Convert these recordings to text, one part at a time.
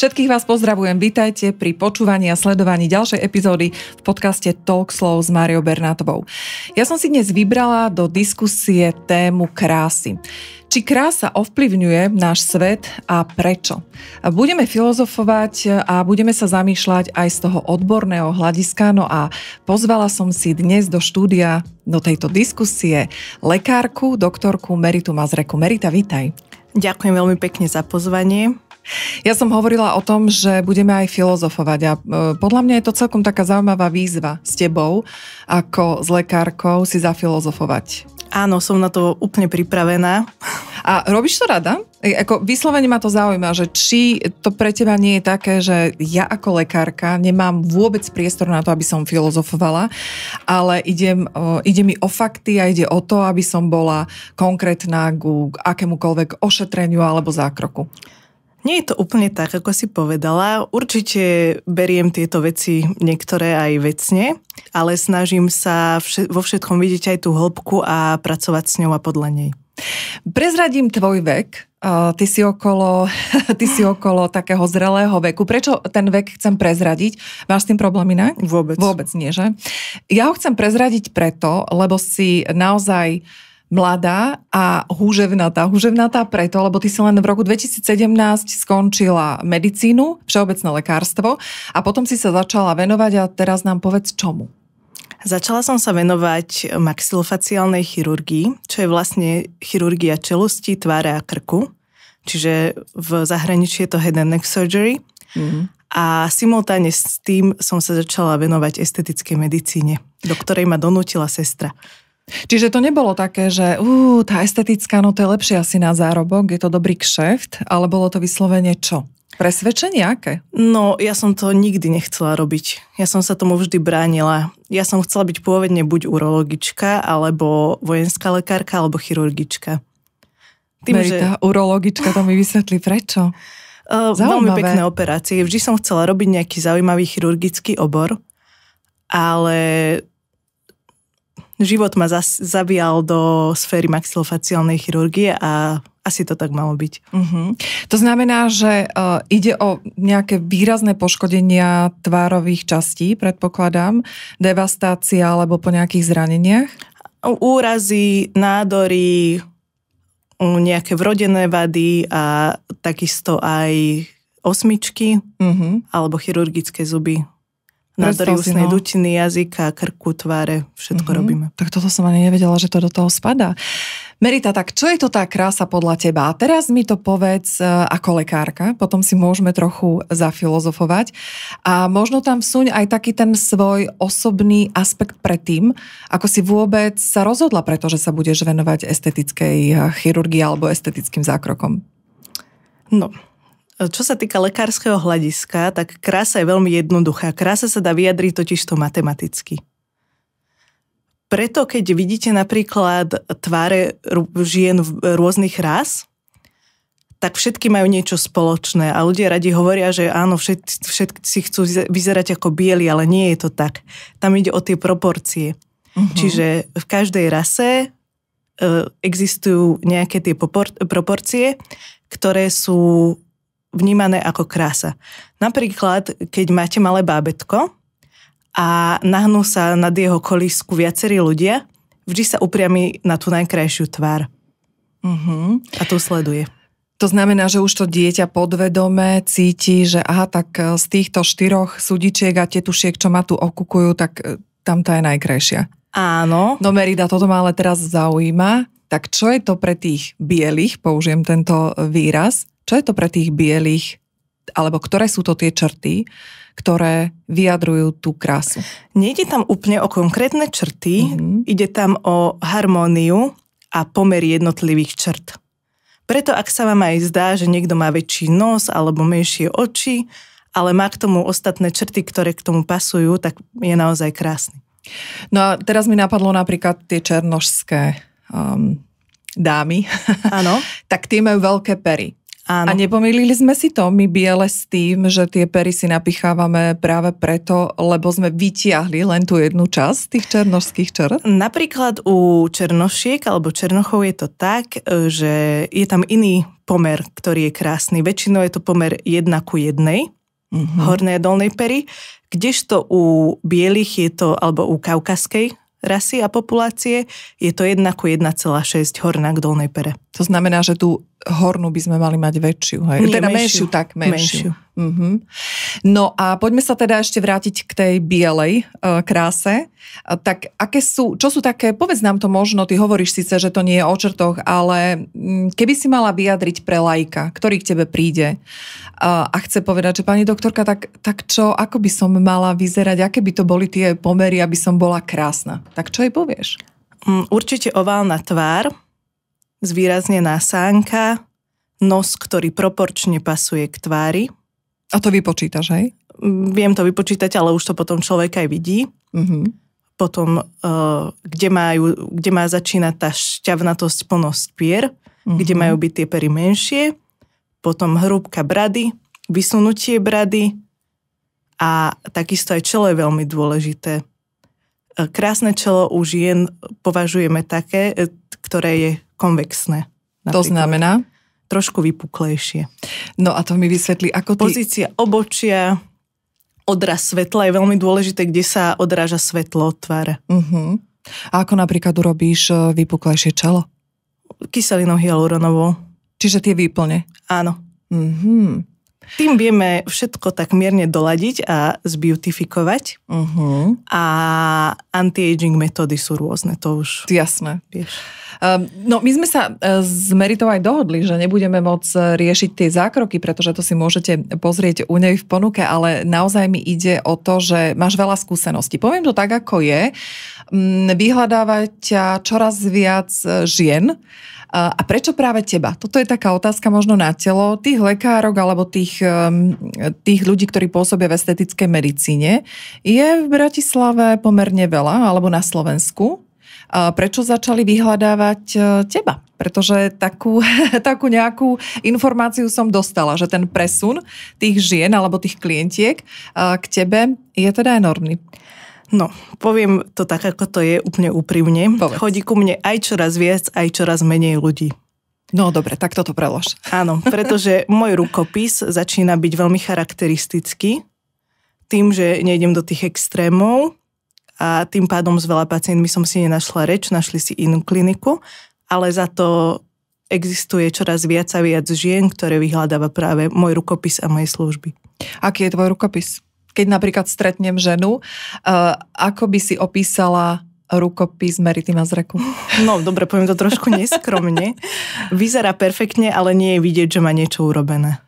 Všetkých vás pozdravujem, vítajte pri počúvaní a sledovaní ďalšej epizódy v podcaste Talk Slow s Máriou Bernátovou. Ja som si dnes vybrala do diskusie tému krásy. Či krása ovplyvňuje náš svet a prečo? Budeme filozofovať a budeme sa zamýšľať aj z toho odborného hľadiska. No a pozvala som si dnes do štúdia, do tejto diskusie, lekárku, doktorku Meritu Mazreku. Merita, vítaj. Ďakujem veľmi pekne za pozvanie. Ja som hovorila o tom, že budeme aj filozofovať a e, podľa mňa je to celkom taká zaujímavá výzva s tebou, ako s lekárkou si zafilozofovať. Áno, som na to úplne pripravená. A robíš to rada? E, ako vyslovene ma to zaujíma, že či to pre teba nie je také, že ja ako lekárka nemám vôbec priestor na to, aby som filozofovala, ale idem, e, ide mi o fakty a ide o to, aby som bola konkrétna ku akémukoľvek ošetreniu alebo zákroku. Nie je to úplne tak, ako si povedala. Určite beriem tieto veci niektoré aj vecne, ale snažím sa vo všetkom vidieť aj tú hĺbku a pracovať s ňou a podľa nej. Prezradím tvoj vek. ty si, okolo, ty si okolo takého zrelého veku. Prečo ten vek chcem prezradiť? Máš s tým problém inak? Vôbec. Vôbec nie, že? Ja ho chcem prezradiť preto, lebo si naozaj uh, mladá a húževnatá. Húževnatá preto, lebo ty si len v roku 2017 skončila medicínu, všeobecné lekárstvo a potom si sa začala venovať a teraz nám povedz čomu. Začala som sa venovať maxilofaciálnej chirurgii, čo je vlastne chirurgia čelosti, tváre a krku. Čiže v zahraničí je to head and neck surgery. Mm-hmm. A simultáne s tým som sa začala venovať estetickej medicíne, do ktorej ma donútila sestra. Čiže to nebolo také, že uh, tá estetická, no to je lepšie asi na zárobok, je to dobrý kšeft, ale bolo to vyslovene čo? Presvedčenie aké? No, ja som to nikdy nechcela robiť. Ja som sa tomu vždy bránila. Ja som chcela byť pôvodne buď urologička, alebo vojenská lekárka, alebo chirurgička. Tým, Merita, že... urologička, to mi vysvetlí prečo. Uh, veľmi pekné operácie. Vždy som chcela robiť nejaký zaujímavý chirurgický obor, ale život ma zas, zabíjal do sféry maxilofaciálnej chirurgie a asi to tak malo byť. Uh-huh. To znamená, že uh, ide o nejaké výrazné poškodenia tvárových častí, predpokladám, devastácia alebo po nejakých zraneniach? Úrazy, nádory, nejaké vrodené vady a takisto aj osmičky uh-huh. alebo chirurgické zuby nádory ústnej no. dutiny, jazyka, krku, tváre, všetko mm-hmm. robíme. Tak toto som ani nevedela, že to do toho spadá. Merita, tak čo je to tá krása podľa teba? A teraz mi to povedz e, ako lekárka, potom si môžeme trochu zafilozofovať. A možno tam vsuň aj taký ten svoj osobný aspekt pred tým, ako si vôbec sa rozhodla preto, že sa budeš venovať estetickej e, chirurgii alebo estetickým zákrokom. No, čo sa týka lekárskeho hľadiska, tak krása je veľmi jednoduchá. Krása sa dá vyjadriť totiž to matematicky. Preto, keď vidíte napríklad tváre žien v rôznych rás, tak všetky majú niečo spoločné a ľudia radi hovoria, že áno, všetci, všetci chcú vyzerať ako bieli, ale nie je to tak. Tam ide o tie proporcie. Uh-huh. Čiže v každej rase e, existujú nejaké tie proporcie, ktoré sú vnímané ako krása. Napríklad, keď máte malé bábetko a nahnú sa nad jeho kolísku viacerí ľudia, vždy sa upriami na tú najkrajšiu tvár. Uh-huh. A to sleduje. To znamená, že už to dieťa podvedome cíti, že aha, tak e, z týchto štyroch sudičiek a tetušiek, čo ma tu okukujú, tak e, tam tá je najkrajšia. Áno. No Merida, toto ma ale teraz zaujíma. Tak čo je to pre tých bielých, použijem tento e, výraz, čo je to pre tých bielých alebo ktoré sú to tie črty, ktoré vyjadrujú tú krásu? Nejde tam úplne o konkrétne črty, mm-hmm. ide tam o harmóniu a pomer jednotlivých črt. Preto ak sa vám aj zdá, že niekto má väčší nos alebo menšie oči, ale má k tomu ostatné črty, ktoré k tomu pasujú, tak je naozaj krásny. No a teraz mi napadlo napríklad tie černožské um, dámy. Áno. tak tie majú veľké pery. Áno. A nepomýlili sme si to my biele s tým, že tie pery si napichávame práve preto, lebo sme vytiahli len tú jednu časť tých černošských čer. Napríklad u černošiek alebo černochov je to tak, že je tam iný pomer, ktorý je krásny. Väčšinou je to pomer 1 ku 1, mm-hmm. hornej a dolnej pery, kdežto u bielých je to, alebo u kaukaskej rasy a populácie, je to 1 ku 1,6 horná k dolnej pere. To znamená, že tú hornú by sme mali mať väčšiu. Hej? Nie, teda menšiu, menšiu tak menšiu. menšiu. Mm-hmm. No a poďme sa teda ešte vrátiť k tej bielej e, kráse. E, tak aké sú, čo sú také, povedz nám to možno, ty hovoríš síce, že to nie je o črtoch, ale m, mm, keby si mala vyjadriť pre lajka, ktorý k tebe príde e, a chce povedať, že pani doktorka, tak, tak čo, ako by som mala vyzerať, aké by to boli tie pomery, aby som bola krásna. Tak čo jej povieš? Mm, určite oválna tvár, zvýraznená sánka, nos, ktorý proporčne pasuje k tvári. A to vypočítaš, hej? Mm, viem to vypočítať, ale už to potom človek aj vidí. Mm-hmm. Potom, uh, kde, majú, kde má začínať tá šťavnatosť plnosť pier, mm-hmm. kde mhm. majú byť tie pery menšie. Potom hrúbka brady, vysunutie brady a takisto aj čelo je veľmi dôležité. Eh, krásne čelo už jen považujeme také, eh, ktoré je konvexné. Napríklad. To znamená? Trošku vypuklejšie. No a to mi vysvetlí, ako ty... Pozícia obočia, odraz svetla je veľmi dôležité, kde sa odráža svetlo od tváre. Uh-huh. Mhm. A ako napríklad urobíš e, vypuklejšie čelo? Kyselinou hyaluronovou. Čiže tie výplne? Áno. Uh-huh. Tým vieme všetko tak mierne doladiť a zbeautifikovať. Uh-huh. A anti-aging metódy sú rôzne, to už... Jasné. Vieš. Ehm, no my sme sa s e, Meritou aj dohodli, že nebudeme môcť e, riešiť tie zákroky, pretože to si môžete pozrieť u nej v ponuke, ale naozaj mi ide o to, že máš veľa skúseností. Poviem to tak, ako je. Mm, vyhľadávať ťa čoraz viac e, žien a prečo práve teba? Toto je taká otázka možno na telo tých lekárok alebo tých, tých ľudí, ktorí pôsobia v estetickej medicíne. Je v Bratislave pomerne veľa, alebo na Slovensku. A prečo začali vyhľadávať e, teba? Pretože takú, takú nejakú informáciu som dostala, že ten presun tých žien alebo tých klientiek e, k tebe je teda enormný. No, poviem to tak, ako to je úplne úprimne. Povedz. Chodí ku mne aj čoraz viac, aj čoraz menej ľudí. No dobre, tak toto prelož. Áno, pretože môj rukopis začína byť veľmi charakteristický tým, že nejdem do tých extrémov a tým pádom s veľa pacientmi som si nenašla reč, našli si inú kliniku, ale za to existuje čoraz viac a viac žien, ktoré vyhľadáva práve môj rukopis a moje služby. Aký je tvoj rukopis? keď napríklad stretnem ženu, eh, ako by si opísala rukopis Merity Mazreku? No, dobre, poviem to trošku neskromne. Vyzerá perfektne, ale nie je vidieť, že má niečo urobené.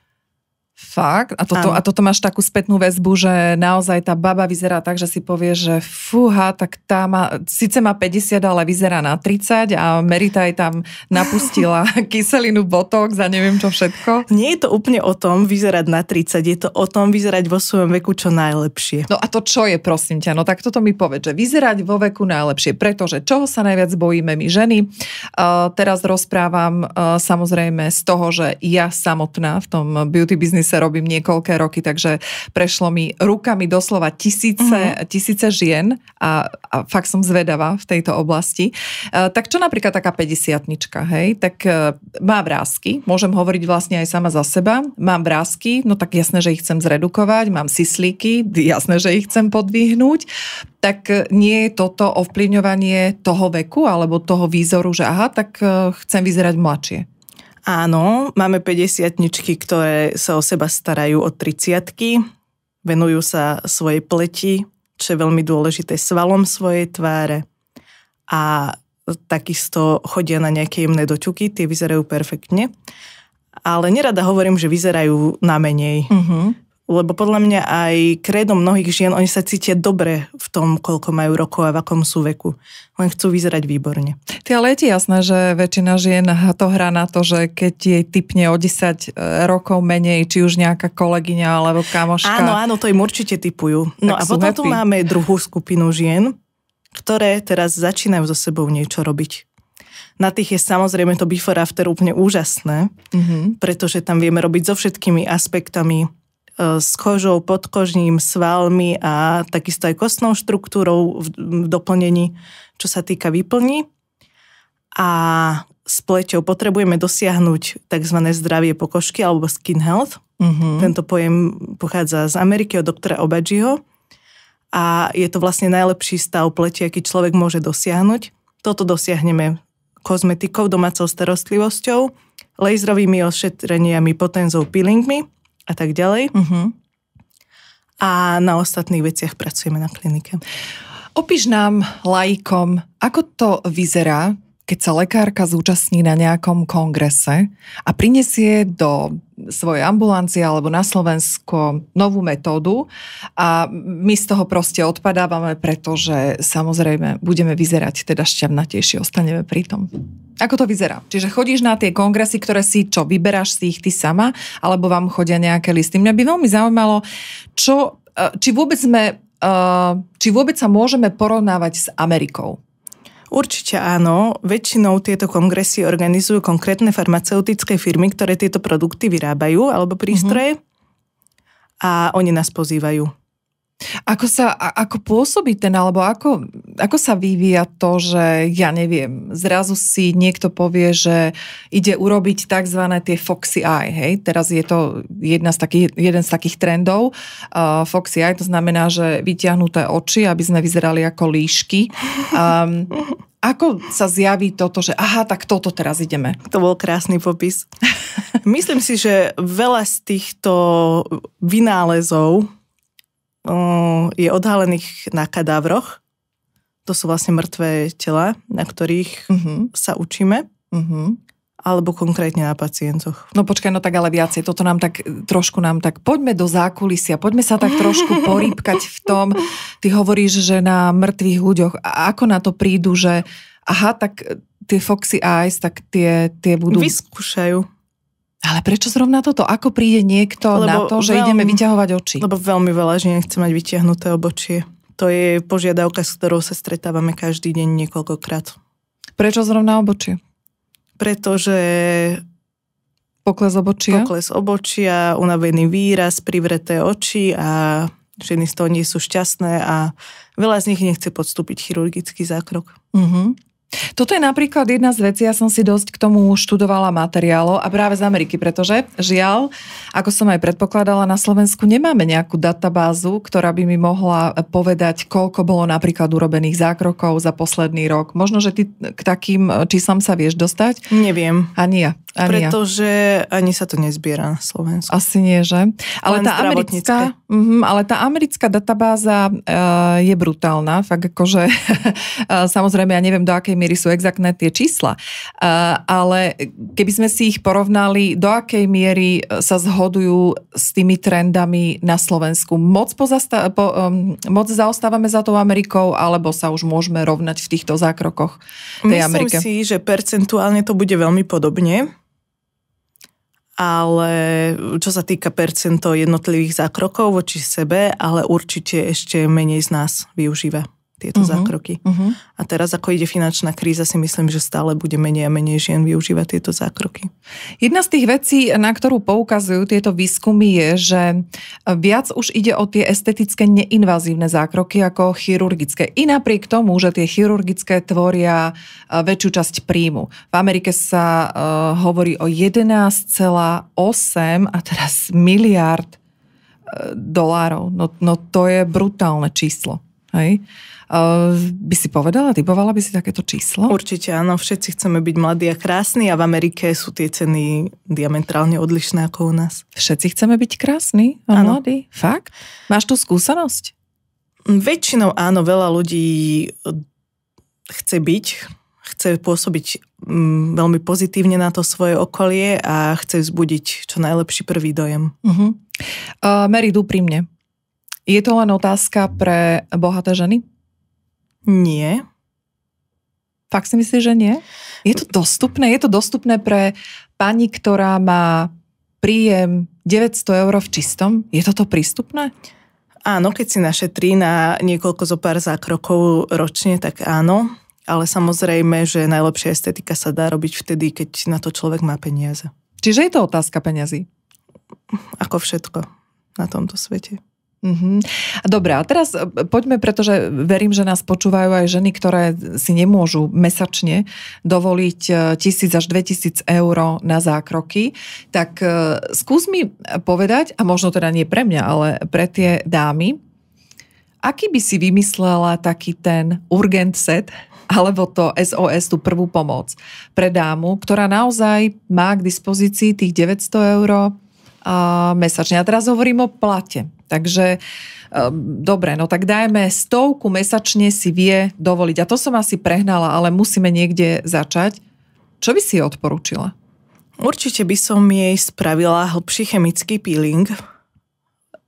Fakt? A toto, a toto máš takú spätnú väzbu, že naozaj tá baba vyzerá tak, že si povie, že fúha, tak tá má, síce má 50, ale vyzerá na 30 a Merita aj tam napustila kyselinu botok za neviem čo všetko. Nie je to úplne o tom vyzerať na 30, je to o tom vyzerať vo svojom veku čo najlepšie. No a to čo je, prosím ťa? No tak toto mi povedz, že vyzerať vo veku najlepšie, pretože čoho sa najviac bojíme my ženy? Uh, teraz rozprávam uh, samozrejme z toho, že ja samotná v tom beauty business biznise robím niekoľké roky, takže prešlo mi rukami doslova tisíce, mm-hmm. tisíce žien a, a fakt som zvedavá v tejto oblasti. Uh, tak čo napríklad taká 50 hej, tak uh, má vrázky, môžem hovoriť vlastne aj sama za seba, mám vrázky, no tak jasné, že ich chcem zredukovať, mám sislíky, jasné, že ich chcem podvihnúť, tak e, nie je toto ovplyvňovanie toho veku alebo toho výzoru, že aha, tak chcem vyzerať mladšie. Áno, máme 50 ktoré sa o seba starajú od 30 venujú sa svojej pleti, čo je veľmi dôležité, svalom svojej tváre a takisto chodia na nejaké jemné doťuky, tie vyzerajú perfektne. Ale nerada hovorím, že vyzerajú na menej. Uh-huh lebo podľa mňa aj kredom mnohých žien, oni sa cítia dobre v tom, koľko majú rokov a v akom sú veku. Len chcú vyzerať výborne. Ty, ale je ti jasné, že väčšina žien to hrá na to, že keď jej typne o 10 e, rokov menej, či už nejaká kolegyňa alebo kamoška. Áno, áno, to im určite typujú. No a potom happy. tu máme druhú skupinu žien, ktoré teraz začínajú so sebou niečo robiť. Na tých je samozrejme to before after úplne úžasné, mm-hmm. pretože tam vieme robiť so všetkými aspektami E, s kožou, podkožním, svalmi a takisto aj kostnou štruktúrou v doplnení, čo sa týka výplní. A s pleťou potrebujeme dosiahnuť tzv. zdravie pokožky alebo skin health. Mm-hmm. Tento pojem pochádza z Ameriky od doktora Obadžiho a je to vlastne najlepší stav pleti, aký človek môže dosiahnuť. Toto dosiahneme kozmetikou, domácou starostlivosťou, laserovými ošetreniami, potenzou, peelingmi a tak ďalej. Mm-hmm. A na ostatných veciach pracujeme na klinike. Opíš nám, lajkom, ako to vyzerá, keď sa lekárka zúčastní na nejakom kongrese a prinesie do svojej ambulancie alebo na Slovensko novú metódu a my z toho proste odpadávame, pretože samozrejme budeme vyzerať teda šťavnatejšie, ostaneme pri tom. Ako to vyzerá? Čiže chodíš na tie kongresy, ktoré si čo, vyberáš si ich ty sama, alebo vám chodia nejaké listy? Mňa by veľmi zaujímalo, čo, e, či vôbec sme e, či vôbec sa môžeme porovnávať s Amerikou Určite áno. Väčšinou tieto kongresy organizujú konkrétne farmaceutické firmy, ktoré tieto produkty vyrábajú alebo prístroje mm-hmm. a oni nás pozývajú. Ako sa, ako pôsobí ten, alebo ako, ako sa vyvíja to, že ja neviem, zrazu si niekto povie, že ide urobiť tzv. tie Foxy Eye, hej? Teraz je to jedna z takých, jeden z takých trendov. Uh, foxy Eye to znamená, že vyťahnuté oči, aby sme vyzerali ako líšky. Um, ako sa zjaví toto, že aha, tak toto teraz ideme? To bol krásny popis. Myslím si, že veľa z týchto vynálezov je odhalených na kadávroch. To sú vlastne mŕtvé tela, na ktorých uh-huh. sa učíme. Uh-huh alebo konkrétne na pacientoch. No počkaj, no tak ale viacej, toto nám tak trošku nám tak, poďme do zákulisia, poďme sa tak trošku porýpkať v tom, ty hovoríš, že na mŕtvych ľuďoch, a ako na to prídu, že aha, tak tie Foxy Eyes, tak tie, tie budú... Vyskúšajú. Ale prečo zrovna toto? Ako príde niekto lebo na to, že veľmi, ideme vyťahovať oči? Lebo veľmi veľa žien chce mať vyťahnuté obočie. To je požiadavka, s ktorou sa stretávame každý deň niekoľkokrát. Prečo zrovna obočie? Pretože... Pokles obočia? Pokles obočia, unavený výraz, privreté oči a ženy z toho nie sú šťastné a veľa z nich nechce podstúpiť chirurgický zákrok. Uh-huh. Toto je napríklad jedna z vecí, ja som si dosť k tomu študovala materiálo a práve z Ameriky, pretože žiaľ, ako som aj predpokladala, na Slovensku nemáme nejakú databázu, ktorá by mi mohla povedať, koľko bolo napríklad urobených zákrokov za posledný rok. Možno, že ty k takým číslam sa vieš dostať? Neviem. Ani ja. Ani pretože ja. ani sa to nezbiera na Slovensku. Asi nie, že? Ale tá, americká, mm, ale tá americká databáza e, je brutálna, fakt akože samozrejme ja neviem, do akej miery sú exaktné tie čísla, e, ale keby sme si ich porovnali, do akej miery e, sa zhodujú s tými trendami na Slovensku. Moc, pozasta- po, um, moc zaostávame za tou Amerikou, alebo sa už môžeme rovnať v týchto zákrokoch tej Myslím Amerike? Myslím si, že percentuálne to bude veľmi podobne ale čo sa týka percento jednotlivých zákrokov voči sebe, ale určite ešte menej z nás využíva tieto uh-huh, zákroky. Uh-huh. A teraz, ako ide finančná kríza, si myslím, že stále bude menej a menej žien využívať tieto zákroky. Jedna z tých vecí, na ktorú poukazujú tieto výskumy, je, že viac už ide o tie estetické neinvazívne zákroky ako chirurgické. I napriek tomu, že tie chirurgické tvoria e, väčšiu časť príjmu. V Amerike sa uh, hovorí o 11,8 a teraz miliard e, dolárov. No, no to je brutálne číslo. Hej? Uh, by si povedala, typovala by si takéto číslo? Určite áno, všetci chceme byť mladí a krásni a v Amerike sú tie ceny diametrálne odlišné ako u nás. Všetci chceme byť krásni a ano. mladí? Fakt? Máš tú skúsenosť? Mm, väčšinou áno, veľa ľudí e, chce byť, chce pôsobiť mm, veľmi pozitívne na to svoje okolie a chce vzbudiť čo najlepší prvý dojem. Uh-huh. Uh, Mary, pri je to len otázka pre bohaté ženy? Nie. Fakt si myslíš, že nie? Je to dostupné? Je to dostupné pre pani, ktorá má príjem 900 eur v čistom? Je toto prístupné? Áno, keď si našetrí na niekoľko zo pár zákrokov ročne, tak áno. Ale samozrejme, že najlepšia estetika sa dá robiť vtedy, keď na to človek má peniaze. Čiže je to otázka peniazy? Ako všetko na tomto svete. Mm-hmm. Dobre, a teraz e, poďme, pretože verím, že nás počúvajú aj ženy, ktoré si nemôžu mesačne dovoliť 1000 e, až 2000 eur na zákroky. Tak e, skús mi povedať, a možno teda nie pre mňa, ale pre tie dámy, aký by si vymyslela taký ten urgent set, alebo to SOS, tú prvú pomoc pre dámu, ktorá naozaj má k dispozícii tých 900 eur a mesačne. A teraz hovorím o plate. Takže ehm, dobre, no tak dajme stovku mesačne si vie dovoliť. A to som asi prehnala, ale musíme niekde začať. Čo by si odporúčila? Určite by som jej spravila hlbší chemický peeling.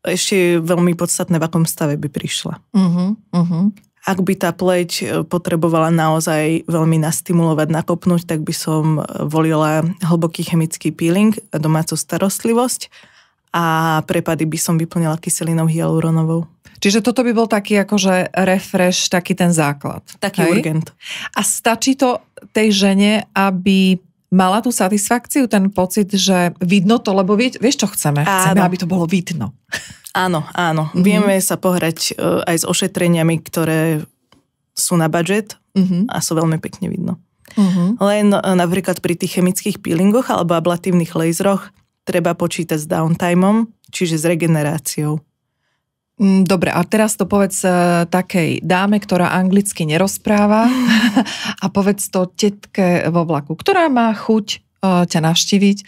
Ešte veľmi podstatné, v akom stave by prišla. Uh-huh, uh-huh. Ak by tá pleť e, potrebovala naozaj veľmi nastimulovať, nakopnúť, tak by som e, volila hlboký chemický peeling, a domácu starostlivosť a prepady by som vyplňala kyselinou hyaluronovou. Čiže toto by bol taký akože refresh, taký ten základ. Taký hej? urgent. A stačí to tej žene, aby mala tú satisfakciu, ten pocit, že vidno to, lebo vie, vieš, čo chceme? Chceme, áno. aby to bolo vidno. Áno, áno. Mm-hmm. Vieme sa pohrať e, aj s ošetreniami, ktoré sú na budget mm-hmm. a sú veľmi pekne vidno. Mm-hmm. Len e, napríklad pri tých chemických peelingoch alebo ablatívnych laseroch treba počítať s downtimeom, čiže s regeneráciou. Mm, dobre, a teraz to povedz e, takej dáme, ktorá anglicky nerozpráva a povedz to tetke vo vlaku, ktorá má chuť e, ťa navštíviť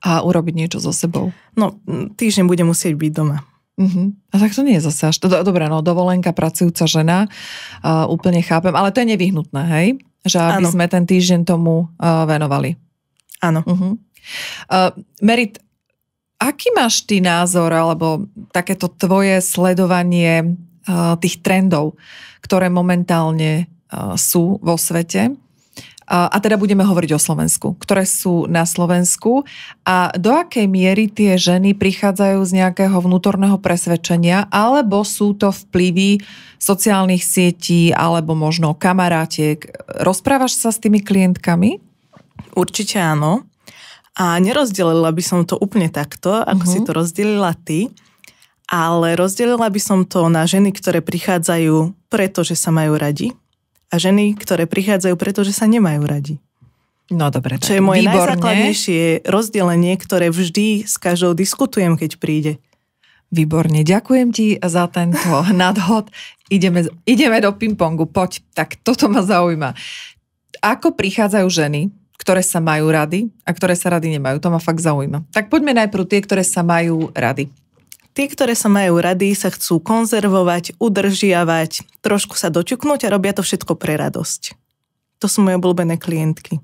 a urobiť niečo so sebou. No, týždeň bude musieť byť doma. Uh-huh. A tak to nie je zase až... Dobre, no dovolenka, pracujúca žena, uh, úplne chápem, ale to je nevyhnutné, hej? Že aby ano. sme ten týždeň tomu uh, venovali. Áno. Uh-huh. Uh, Merit, aký máš ty názor alebo takéto tvoje sledovanie uh, tých trendov, ktoré momentálne uh, sú vo svete? Uh, a teda budeme hovoriť o Slovensku, ktoré sú na Slovensku a do akej miery tie ženy prichádzajú z nejakého vnútorného presvedčenia alebo sú to vplyvy sociálnych sietí alebo možno kamarátiek. Rozprávaš sa s tými klientkami? Určite áno. A nerozdelila by som to úplne takto, ako uh-huh. si mhm. to rozdelila ty, ale rozdelila by som to na ženy, ktoré prichádzajú preto, že sa majú radi a ženy, ktoré prichádzajú preto, že sa nemajú radi. No dobre, Čo je moje výborne. najzákladnejšie rozdelenie, ktoré vždy s každou diskutujem, keď príde. Výborne, ďakujem ti za tento nadhod. Ideme, ideme do pingpongu, poď. Tak toto ma zaujíma. Ako prichádzajú ženy ktoré sa majú rady a ktoré sa rady nemajú. To ma fakt zaujíma. Tak poďme najprv tie, ktoré sa majú rady. Tí, ktoré sa majú rady, sa chcú konzervovať, udržiavať, trošku sa dočuknúť a robia to všetko pre radosť. To sú moje obľúbené klientky.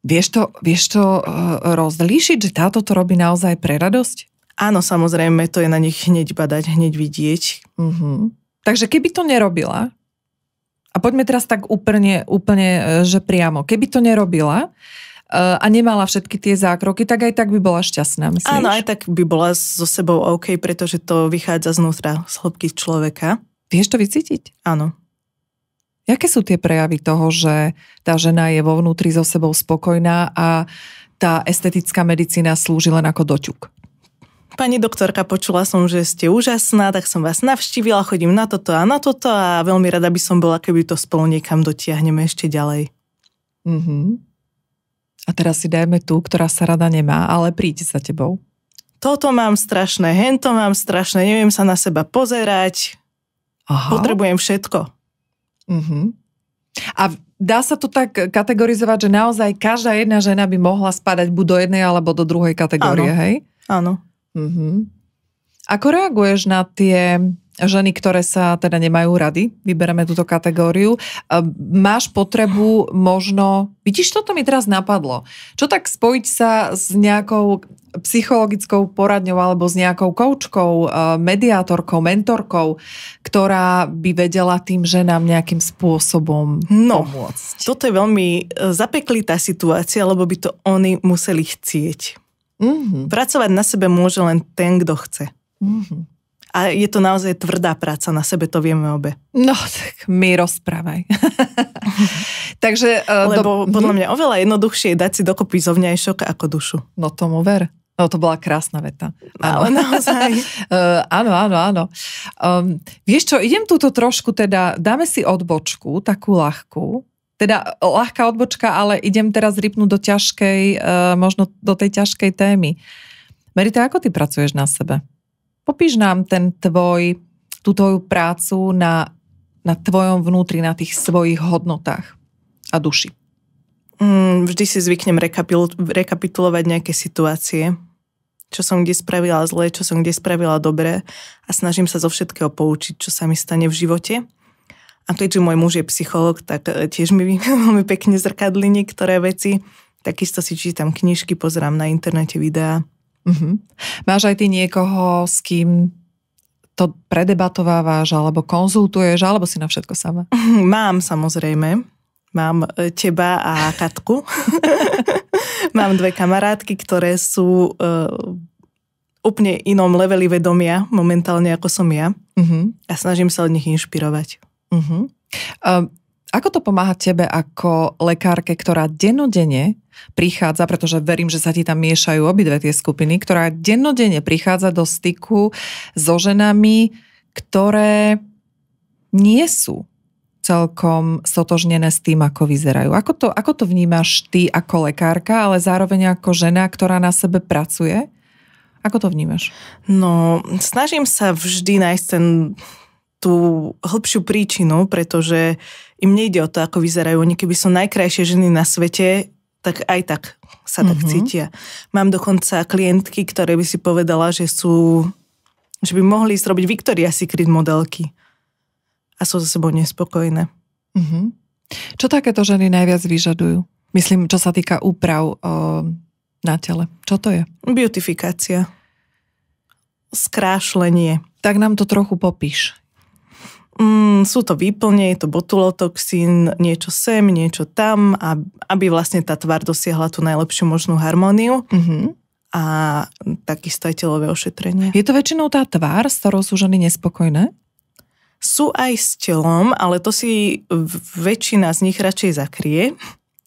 Vieš to, vieš to eh, rozlíšiť, že táto to robí naozaj pre radosť? Áno, samozrejme, to je na nich hneď badať, hneď vidieť. Uh-huh. Takže keby to nerobila, a poďme teraz tak úplne, úplne, e, že priamo. Keby to nerobila, e, a nemala všetky tie zákroky, tak aj tak by bola šťastná, myslíš? Áno, aj tak by bola so sebou OK, pretože to vychádza znútra, z hĺbky človeka. Vieš to vycítiť? Áno. Jaké sú tie prejavy toho, že tá žena je vo vnútri so sebou spokojná a tá estetická medicína slúži len ako doťuk? Pani doktorka, počula som, že ste úžasná, tak som vás navštívila, chodím na toto a na toto a veľmi rada by som bola, keby to spolu niekam dotiahneme ešte ďalej. Mm-hmm. A teraz si dajme tú, ktorá sa rada nemá, ale príď za tebou. Toto mám strašné, hento mám strašné, neviem sa na seba pozerať. Aha. Potrebujem všetko. Mm-hmm. A dá sa to tak kategorizovať, že naozaj každá jedna žena by mohla spadať buď do jednej alebo do druhej kategórie, Áno. hej? Áno. Mm-hmm. Ako reaguješ na tie ženy, ktoré sa teda nemajú rady? Vybereme túto kategóriu. Máš potrebu možno... Vidíš, toto mi teraz napadlo. Čo tak spojiť sa s nejakou psychologickou poradňou alebo s nejakou koučkou, e, mediátorkou, mentorkou, ktorá by vedela tým ženám nejakým spôsobom no, pomôcť? Toto je veľmi e, zapeklitá situácia, lebo by to oni museli chcieť. Mm-hmm. Pracovať na sebe môže len ten, kto chce. Mm-hmm. A je to naozaj tvrdá práca, na sebe to vieme obe. No, tak mi rozprávaj. Takže... Uh, Lebo do... Mhm. podľa mňa oveľa jednoduchšie je dať si dokopy zovňajšok ako dušu. No tomu ver. No to bola krásna veta. Áno. Ale naozaj. uh, áno, áno, áno. Um, vieš čo, idem túto trošku teda, dáme si odbočku, takú ľahkú, teda ľahká odbočka, ale idem teraz rypnúť do ťažkej, eh, možno do tej ťažkej témy. Merita, ako ty pracuješ na sebe? Popíš nám ten tvoj, tú tvoju prácu na, na tvojom vnútri, na tých svojich hodnotách a duši. Mm, vždy si zvyknem rekapitulovať nejaké situácie, čo som kde spravila zle, čo som kde spravila dobre a snažím sa zo všetkého poučiť, čo sa mi stane v živote a keďže môj muž je psychológ, tak e, tiež mi veľmi pekne zrkadli niektoré veci. Takisto si čítam knižky, pozerám na internete videá. Uh-huh. Máš aj ty niekoho, s kým to predebatovávaš, alebo konzultuješ, alebo si na všetko sama? Mám samozrejme. Mám e, teba a Katku. Mám dve kamarátky, ktoré sú uh, úplne inom leveli vedomia momentálne ako som ja. Uh-huh. A snažím sa od nich inšpirovať. Uh-huh. Uh, ako to pomáha tebe ako lekárke, ktorá dennodenne prichádza, pretože verím, že sa ti tam miešajú obidve tie skupiny, ktorá dennodenne prichádza do styku so ženami, ktoré nie sú celkom sotožnené s tým, ako vyzerajú. Ako to, ako to vnímaš ty ako lekárka, ale zároveň ako žena, ktorá na sebe pracuje? Ako to vnímaš? No, snažím sa vždy nájsť ten tú hĺbšiu príčinu, pretože im nejde o to, ako vyzerajú. Oni keby sú najkrajšie ženy na svete, tak aj tak sa tak mm-hmm. cítia. Mám dokonca klientky, ktoré by si povedala, že sú, že by mohli ísť robiť Victoria Secret modelky a sú za sebou nespokojné. Mm-hmm. Čo takéto ženy najviac vyžadujú? Myslím, čo sa týka úprav o, eh, na tele. Čo to je? Beautifikácia. Skrášlenie. Tak nám to trochu popíš. Mm, sú to výplne, je to botulotoxín, niečo sem, niečo tam, a, aby vlastne tá tvár dosiahla tú najlepšiu možnú harmóniu. Mm-hmm a takisto aj telové ošetrenie. Je to väčšinou tá tvár, s ktorou sú ženy nespokojné? Sú aj s telom, ale to si väčšina z nich radšej zakrie.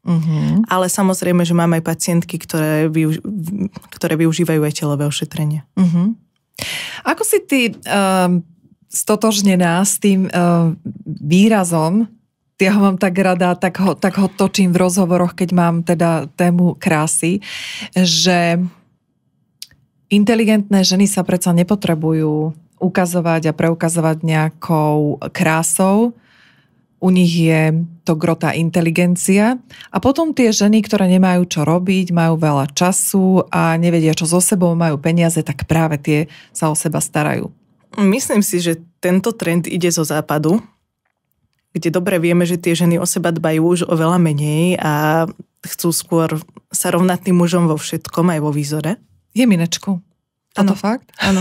Mm-hmm. Ale samozrejme, že máme aj pacientky, ktoré, využ- ktoré využívajú aj telové ošetrenie. Mm-hmm. Ako si ty uh, stotožnená s tým uh, výrazom, ja ho mám tak rada, tak ho, tak ho točím v rozhovoroch, keď mám teda tému krásy, že inteligentné ženy sa predsa nepotrebujú ukazovať a preukazovať nejakou krásou. U nich je to grota inteligencia. A potom tie ženy, ktoré nemajú čo robiť, majú veľa času a nevedia, čo so sebou, majú peniaze, tak práve tie sa o seba starajú. Myslím si, že tento trend ide zo západu, kde dobre vieme, že tie ženy o seba dbajú už oveľa menej a chcú skôr sa rovnať tým mužom vo všetkom, aj vo výzore. Je minečku. A to fakt? Áno.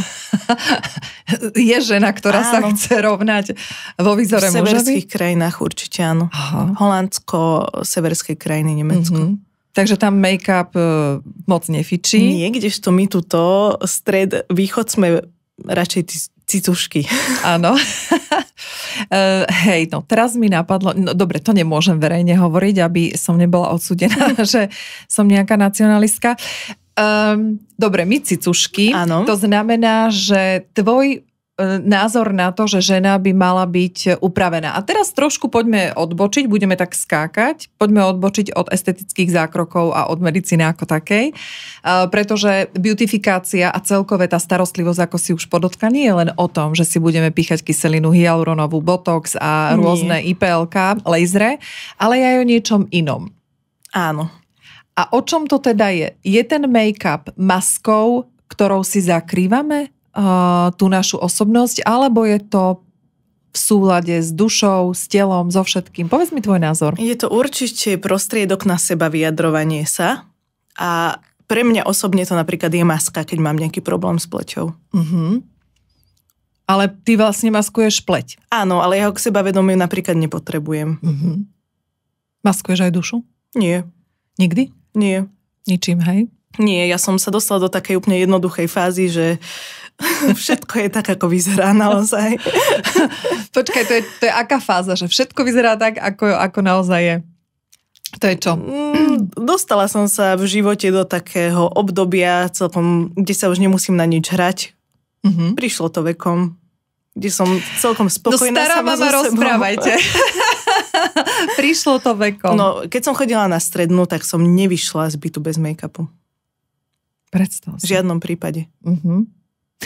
je žena, ktorá áno. sa chce rovnať vo výzore mužovi? V severských mužovi? krajinách určite áno. Aha. Holandsko, severské krajiny, Nemecko. Mm-hmm. Takže tam make-up e, moc nefičí. Nie, kdežto my tuto stred, východ sme radšej tí Cicušky. Áno. uh, hej, no teraz mi napadlo, no dobre, to nemôžem verejne hovoriť, aby som nebola odsudená, že som nejaká nacionalistka. Um, dobre, my cicušky, ano. to znamená, že tvoj E, názor na to, že žena by mala byť upravená. A teraz trošku poďme odbočiť, budeme tak skákať, poďme odbočiť od estetických zákrokov a od medicíny ako takej, e, pretože beautifikácia a celkové tá starostlivosť, ako si už podotkla, nie je len o tom, že si budeme píchať kyselinu hyaluronovú, botox a rôzne nie. IPLK, lejzre, ale aj o niečom inom. Áno. A o čom to teda je? Je ten make-up maskou, ktorou si zakrývame Eh, tú našu osobnosť, alebo je to v súlade s dušou, s telom, so všetkým. Povedz mi tvoj názor. Je to určite prostriedok na seba vyjadrovanie sa a pre mňa osobne to napríklad je maska, keď mám nejaký problém s pleťou. Uh-huh. Ale ty vlastne maskuješ pleť. Áno, ale ja ho k vedomiu napríklad nepotrebujem. Uh-huh. Maskuješ aj dušu? Nie. Nikdy? Nie. Ničím, hej? Nie, ja som sa dostala do takej úplne jednoduchej fázy, že uh, Všetko je tak, ako vyzerá naozaj. Počkaj, to je, to je aká fáza, že všetko vyzerá tak, ako, ako naozaj je? To je čo? Mm, dostala som sa v živote do takého obdobia celkom, kde sa už nemusím na nič hrať. Mm-hmm. Prišlo to vekom, kde som celkom no spokojná no, stará sama mama, rozprávajte. Prišlo to vekom. No, keď som chodila na strednú, tak som nevyšla z bytu bez make-upu. Predstav si. V žiadnom prípade. Mm-hmm.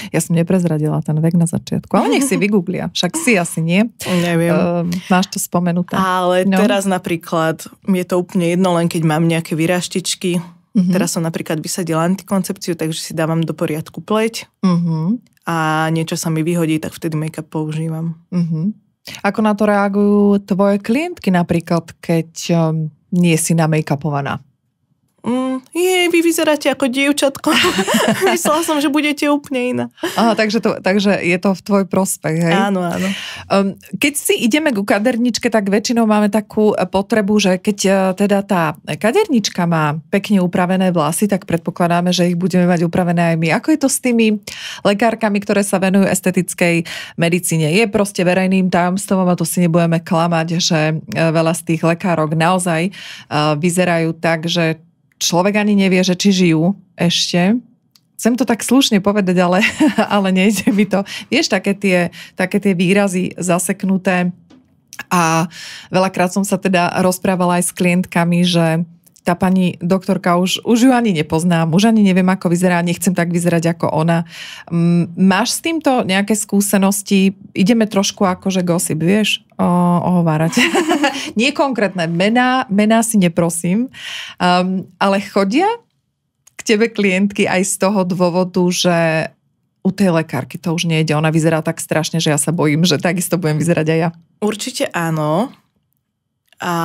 Ja som neprezradila ten vek na začiatku, ale nech si vygooglia. Však si asi nie. Neviem. Uh, máš to spomenuté. Ale no. teraz napríklad je to úplne jedno, len keď mám nejaké vyraštičky. Uh-huh. Mhm. Teraz som napríklad vysadila antikoncepciu, takže si dávam do poriadku pleť. Uh-huh. A niečo sa mi vyhodí, tak vtedy make-up používam. Uh-huh. Ako na to reagujú tvoje klientky napríklad, keď um, nie si namejkapovaná? mm, jej, vy vyzeráte ako dievčatko. Myslela som, že budete úplne iná. Aha, takže, to, takže je to v tvoj prospech, hej? Áno, áno. Um, keď si ideme ku kaderničke, tak väčšinou máme takú e, potrebu, že keď uh, teda tá kadernička má pekne upravené vlasy, tak predpokladáme, že ich budeme mať upravené aj my. Ako je to s tými lekárkami, ktoré sa venujú estetickej medicíne? Je proste verejným tajomstvom a to si nebudeme klamať, že uh, veľa z tých lekárok naozaj uh, vyzerajú tak, že človek ani nevie, že či žijú ešte. Chcem to tak slušne povedať, ale, ale nejde mi to. Vieš, také tie, také tie výrazy zaseknuté a veľakrát som sa teda rozprávala aj s klientkami, že tá pani doktorka už, už ju ani nepoznám, už ani neviem, ako vyzerá, nechcem tak vyzerať ako ona. Mm, máš s týmto nejaké skúsenosti? Ideme trošku že gossip, vieš, o, ohovárať. Nie konkrétne mená, mená si neprosím, um, ale chodia k tebe klientky aj z toho dôvodu, že u tej lekárky to už nejde, ona vyzerá tak strašne, že ja sa bojím, že takisto budem vyzerať aj ja. Určite áno. A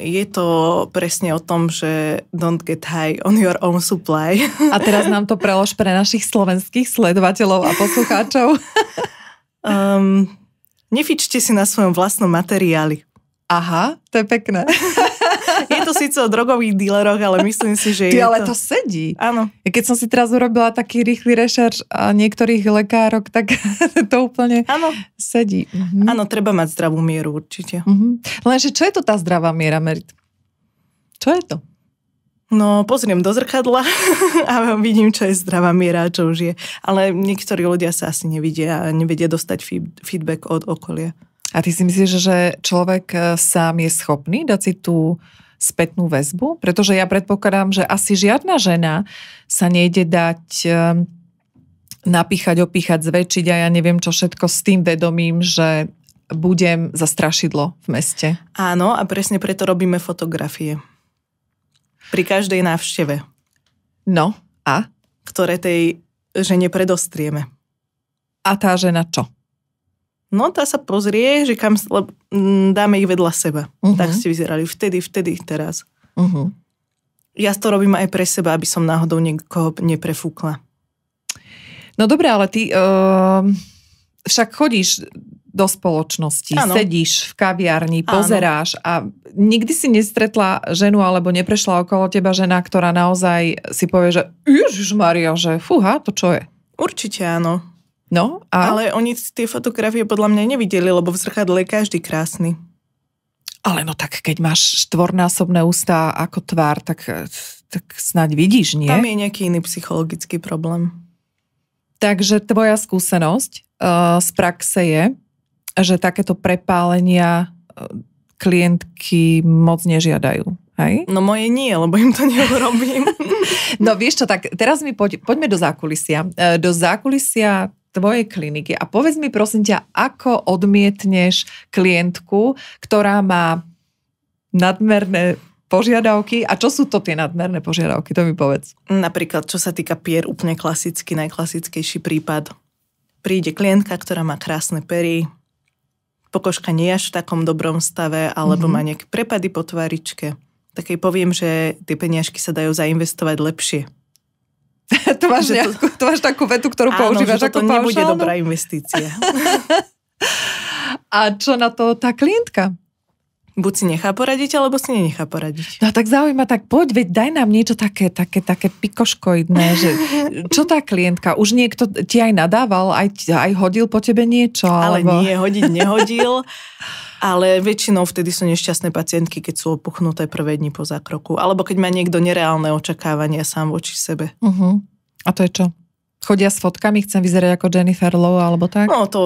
je to presne o tom, že don't get high on your own supply. A teraz nám to prelož pre našich slovenských sledovateľov a poslucháčov. Um, nefičte si na svojom vlastnom materiáli. Aha, to je pekné. Je to síce o drogových díleroch, ale myslím si, že Ty, je ale to... to sedí. Áno. Keď som si teraz urobila taký rýchly rešerš niektorých lekárok, tak to úplne Áno. sedí. Mhm. Áno, treba mať zdravú mieru určite. Mhm. Lenže čo je to tá zdravá miera, Merit? Čo je to? No, pozriem do zrkadla a vidím, čo je zdravá miera a čo už je. Ale niektorí ľudia sa asi nevidia a nevedia dostať feedback od okolia. A ty si myslíš, že človek e, sám je schopný dať si tú spätnú väzbu? Pretože ja predpokladám, že asi žiadna žena sa nejde dať ehm, napíchať, opíchať, zväčšiť a ja neviem čo všetko s tým vedomím, že budem za strašidlo v meste. Áno, a presne preto robíme fotografie. Pri každej návšteve. No, a? Ktoré tej žene predostrieme. A tá žena čo? No tá sa pozrie, že kam mm, dáme ich vedľa seba. Uh-huh. Tak ste vyzerali vtedy, vtedy, teraz. Uh-huh. Ja to robím aj pre seba, aby som náhodou niekoho neprefúkla. No dobré, ale ty uh, však chodíš do spoločnosti, ano. sedíš v kaviarni, pozeráš a nikdy si nestretla ženu alebo neprešla okolo teba žena, ktorá naozaj si povie, že Ježiš Maria, že fúha, to čo je? Určite áno. No, a... Ale oni tie fotografie podľa mňa nevideli, lebo v zrkadle je každý krásny. Ale no tak, keď máš štvornásobné ústa ako tvár, tak, tak snáď vidíš, nie? Tam je nejaký iný psychologický problém. Takže tvoja skúsenosť uh, z praxe je, že takéto prepálenia eh, klientky moc nežiadajú. Hej? No moje nie, lebo im to neurobím. no vieš čo, tak teraz mi poď, poďme do zákulisia. Eh, do zákulisia tvojej kliniky a povedz mi prosím ťa, ako odmietneš klientku, ktorá má nadmerné požiadavky a čo sú to tie nadmerné požiadavky, to mi povedz. Napríklad, čo sa týka pier, úplne klasický, najklasickejší prípad. Príde klientka, ktorá má krásne pery, pokožka nie až v takom dobrom stave, alebo mm-hmm. má nejaké prepady po tváričke, Tak jej poviem, že tie peniažky sa dajú zainvestovať lepšie to, máš nejakú, to... to máš takú vetu, ktorú Áno, používaš že ako to nebude dobrá investícia. A čo na to tá klientka? Buď si nechá poradiť, alebo si nenechá poradiť. No tak zaujíma, tak poď, veď daj nám niečo také, také, také pikoškoidné, že čo tá klientka, už niekto ti aj nadával, aj, aj hodil po tebe niečo? Ale alebo... nie, hodiť nehodil. Ale väčšinou vtedy sú nešťastné pacientky, keď sú opuchnuté prvé dni po zákroku. Alebo keď má niekto nereálne očakávania sám voči sebe. Uh-huh. A to je čo? Chodia s fotkami, chcem vyzerať ako Jennifer Lowe alebo tak? No to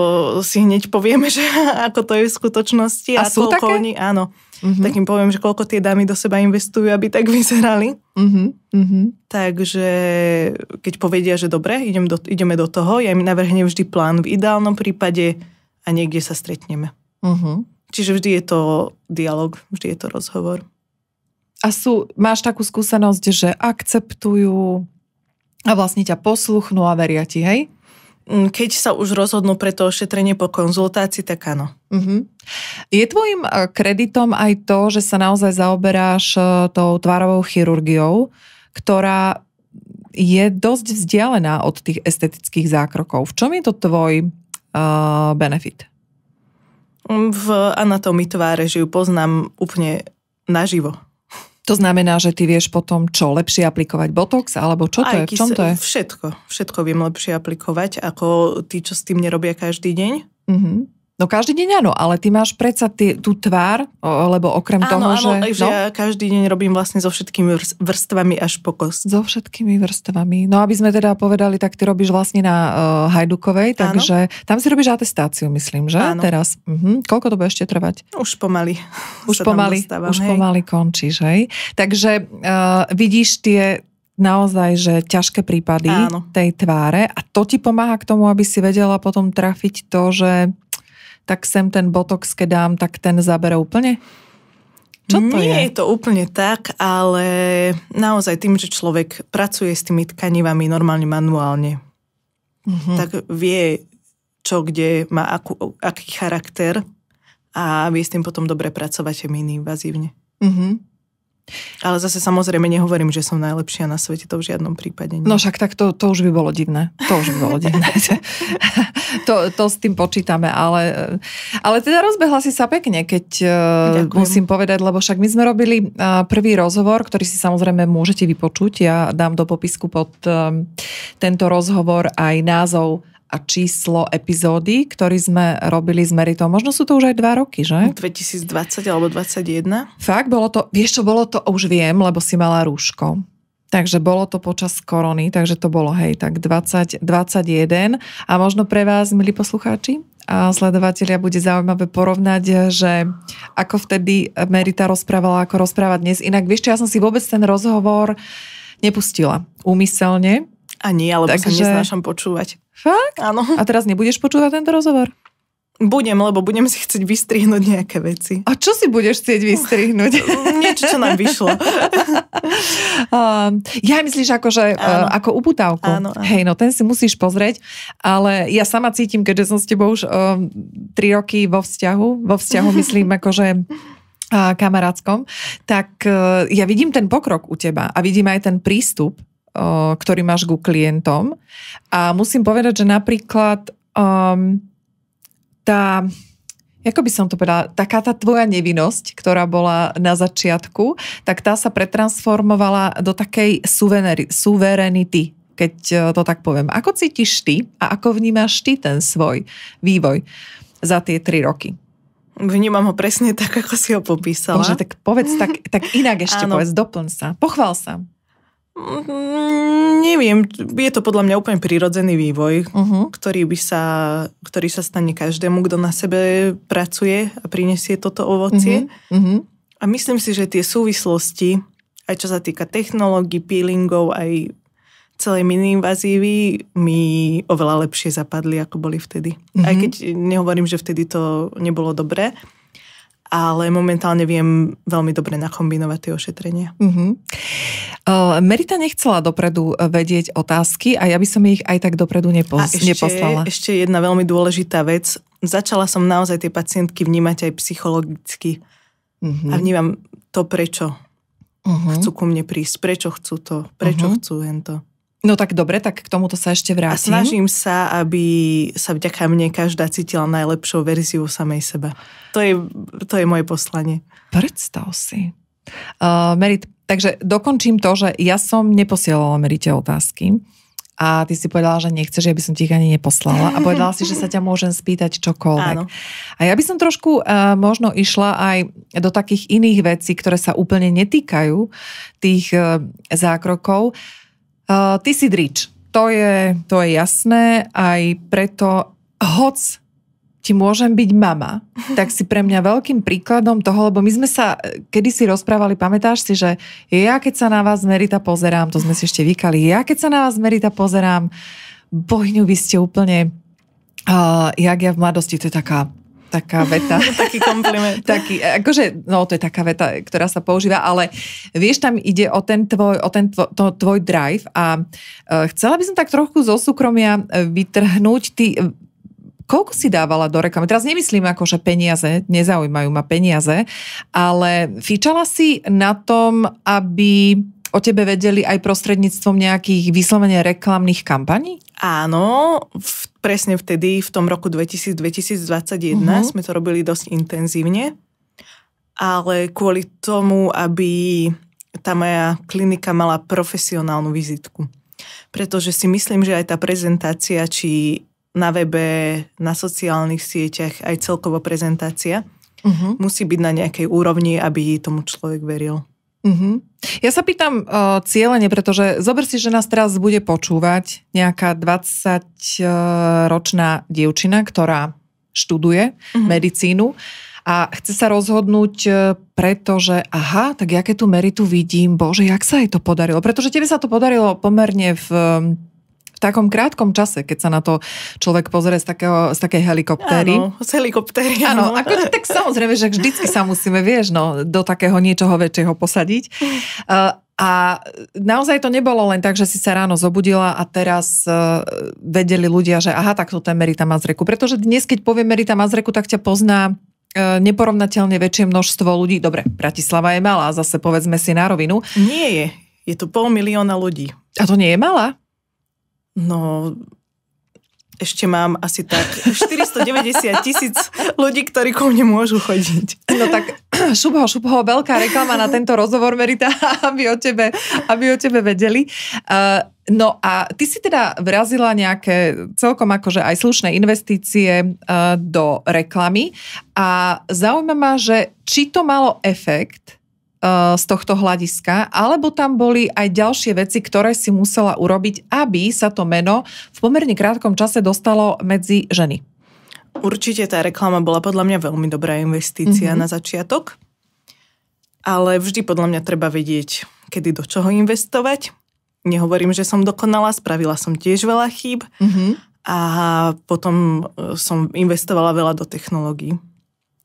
si hneď povieme, že ako to je v skutočnosti. A, a sú také? Oni, áno. Uh-huh. Tak im poviem, že koľko tie dámy do seba investujú, aby tak vyzerali. Uh-huh. Uh-huh. Takže keď povedia, že dobre, idem do, ideme do toho, ja im navrhnem vždy plán v ideálnom prípade a niekde sa stretneme. Uh-huh. Čiže vždy je to dialog, vždy je to rozhovor. A sú, máš takú skúsenosť, že akceptujú a vlastne ťa posluchnú a veria ti, hej? Mm, keď sa už rozhodnú pre to ošetrenie po konzultácii, tak áno. Uh-huh. Je tvojim e, kreditom aj to, že sa naozaj zaoberáš e, tou tvárovou chirurgiou, ktorá je dosť vzdialená od tých estetických zákrokov. V čom je to tvoj uh, benefit? Mm, v anatómii tváre, že ju poznám úplne naživo. To znamená, že ty vieš potom čo, lepšie aplikovať botox, alebo čo to Aj, je? V čom to je? Všetko. Všetko viem lepšie aplikovať, ako tí, čo s tým nerobia každý deň. Mm-hmm. No každý deň áno, ale ty máš predsa ty, tú tvár, lebo okrem áno, toho, áno, že... Áno, no? ja každý deň robím vlastne so všetkými vrstvami až po kost. So všetkými vrstvami. No aby sme teda povedali, tak ty robíš vlastne na uh, Hajdukovej, takže áno. tam si robíš atestáciu, myslím, že? Áno. Teraz. Uh-huh. Koľko to bude ešte trvať? Už pomaly. Už pomaly, dostávam, už hej. pomaly končíš, hej? Takže uh, vidíš tie naozaj, že ťažké prípady Áno. tej tváre a to ti pomáha k tomu, aby si vedela potom trafiť to, že tak sem ten botox, keď dám, tak ten zabere úplne? Čo to Nie je? je to úplne tak, ale naozaj tým, že človek pracuje s tými tkanivami normálne manuálne, mm-hmm. tak vie, čo kde má akú, aký charakter a vie s tým potom dobre pracovať minimálne invazívne. Mm-hmm. Ale zase samozrejme nehovorím, že som najlepšia na svete, to v žiadnom prípade nie. No však tak to, to už by bolo divné. To už by bolo divné. to, to s tým počítame, ale, ale teda rozbehla si sa pekne, keď e, Ďakujem. musím povedať, lebo však my sme robili e, prvý rozhovor, ktorý si samozrejme môžete vypočuť. Ja dám do popisku pod e, tento rozhovor aj názov a číslo epizódy, ktorý sme robili s Meritou. Možno sú to už aj dva roky, že? 2020 alebo 2021. Fakt, bolo to, vieš čo, bolo to, už viem, lebo si mala rúško. Takže bolo to počas korony, takže to bolo, hej, tak 2021. 21. A možno pre vás, milí poslucháči a sledovatelia, bude zaujímavé porovnať, že ako vtedy Merita rozprávala, ako rozpráva dnes. Inak, vieš čo, ja som si vôbec ten rozhovor nepustila úmyselne, ani, alebo Takže... sa neznášam počúvať. Fakt? Áno. A teraz nebudeš počúvať tento rozhovor? Budem, lebo budem si chcieť vystrihnúť nejaké veci. A čo si budeš chcieť vystrihnúť? Niečo, čo nám vyšlo. Uh, ja myslíš ako, že, uh, e, ako uputávku. Áno, áno. Hej, no ten si musíš pozrieť, ale ja sama cítim, keďže som s tebou už uh, tri roky vo vzťahu, vo vzťahu myslím ako, že kamarátskom, tak e, ja vidím ten pokrok u teba a vidím aj ten prístup ktorý máš ku klientom. A musím povedať, že napríklad um, tá, ako by som to povedala, taká tá tvoja nevinnosť, ktorá bola na začiatku, tak tá sa pretransformovala do takej suverenity, keď e, to tak poviem. Ako cítiš ty a ako vnímaš ty ten svoj vývoj za tie tri roky? Vnímam ho presne tak, ako si ho popísala. Bože, tak povedz tak, tak inak ešte, povedz, doplň sa, pochvál sa. Mm, neviem, je to podľa mňa úplne prirodzený vývoj, uh-huh. ktorý, by sa, ktorý sa stane každému, kto na sebe pracuje a prinesie toto ovocie. Uh-huh. Uh-huh. A myslím si, že tie súvislosti, aj čo sa týka technológií, peelingov, aj celej mini invazívy mi oveľa lepšie zapadli, ako boli vtedy. Mm-hmm. Aj keď nehovorím, že vtedy to nebolo dobré, ale momentálne viem veľmi dobre nakombinovať tie ošetrenia. Uh-huh. Merita nechcela dopredu e, vedieť otázky a ja by som ich aj tak dopredu nepos- a ešte, neposlala. ešte jedna veľmi dôležitá vec. Začala som naozaj tie pacientky vnímať aj psychologicky. Uh-huh. A vnímam to, prečo uh-huh. chcú ku mne prísť, prečo chcú to, prečo uh-huh. chcú len to. No tak dobre, tak k tomuto sa ešte vrátim. A snažím sa, aby sa vďaka mne každá cítila najlepšou verziu samej seba. To je, to je moje poslanie. Predstav si. Uh, Merit, takže dokončím to, že ja som neposielala Merite otázky a ty si povedala, že nechceš, aby by som ti ich ani neposlala a povedala si, že sa ťa môžem spýtať čokoľvek. Áno. A ja by som trošku uh, možno išla aj do takých iných vecí, ktoré sa úplne netýkajú tých uh, zákrokov. Uh, Uh, ty si drič. To je, to je jasné, aj preto, hoc ti môžem byť mama, tak si pre mňa veľkým príkladom toho, lebo my sme sa eh, kedy si rozprávali, pamätáš si, že ja keď sa na vás Merita pozerám, to sme si ešte vykali, ja keď sa na vás Merita pozerám, bohňu vy ste úplne, uh, jak ja v mladosti, to je taká taká veta. Taký kompliment. Taký, akože, no to je taká veta, ktorá sa používa, ale vieš, tam ide o ten tvoj, o ten tvoj, to, tvoj drive a uh, chcela by som tak trochu zo súkromia e, vytrhnúť. Ty, e, koľko si dávala do reklamy? Teraz nemyslím ako, že peniaze, nezaujímajú ma peniaze, ale fičala si na tom, aby o tebe vedeli aj prostredníctvom nejakých vyslovene reklamných kampaní? Áno, v, presne vtedy, v tom roku 2000-2021 uh-huh. Mhm. sme to robili dosť intenzívne, ale kvôli tomu, aby tá moja klinika mala profesionálnu vizitku. Pretože si myslím, že aj tá prezentácia, či na webe, na sociálnych sieťach, aj celkovo prezentácia, uh-huh. musí byť na nejakej úrovni, aby tomu človek veril. Uh-huh. Ja sa pýtam uh, cieľene, pretože zober si, že nás teraz bude počúvať nejaká 20-ročná e, dievčina, ktorá študuje uh-huh. medicínu a chce sa rozhodnúť, e, pretože aha, tak ja keď tú meritu vidím, bože, jak sa jej to podarilo. Pretože tebe sa to podarilo pomerne v takom krátkom čase, keď sa na to človek pozrie z, takého, z takej helikoptéry. Áno, z helikoptéry. Áno, áno ako, tak samozrejme, že vždycky sa musíme, vieš, no, do takého niečoho väčšieho posadiť. Hm. Eh, a naozaj to nebolo len tak, že si sa ráno zobudila a teraz uh, vedeli ľudia, že aha, tak toto je Merita Mazreku. Pretože dnes, keď povie Merita Mazreku, tak ťa pozná eh, neporovnateľne väčšie množstvo ľudí. Dobre, Bratislava je malá, zase povedzme si na rovinu. Nie je. Je tu pol milióna ľudí. A to nie je malá? No, ešte mám asi tak 490 tisíc ľudí, ktorí ku mne môžu chodiť. No tak šupho, šupho, veľká reklama na tento rozhovor, Merita, aby o tebe, aby o tebe vedeli. Uh, no a ty si teda vrazila nejaké celkom akože aj slušné investície uh, do reklamy a zaujíma ma, že či to malo efekt, E, z tohto hľadiska, alebo tam boli aj ďalšie veci, ktoré si musela urobiť, aby sa to meno v pomerne krátkom čase dostalo medzi ženy. Určite tá reklama bola podľa mňa veľmi dobrá investícia mm-hmm. na začiatok, ale vždy podľa mňa treba vedieť, kedy do čoho investovať. Nehovorím, že som dokonala, spravila som tiež veľa chýb mm-hmm. a potom e, som investovala veľa do technológií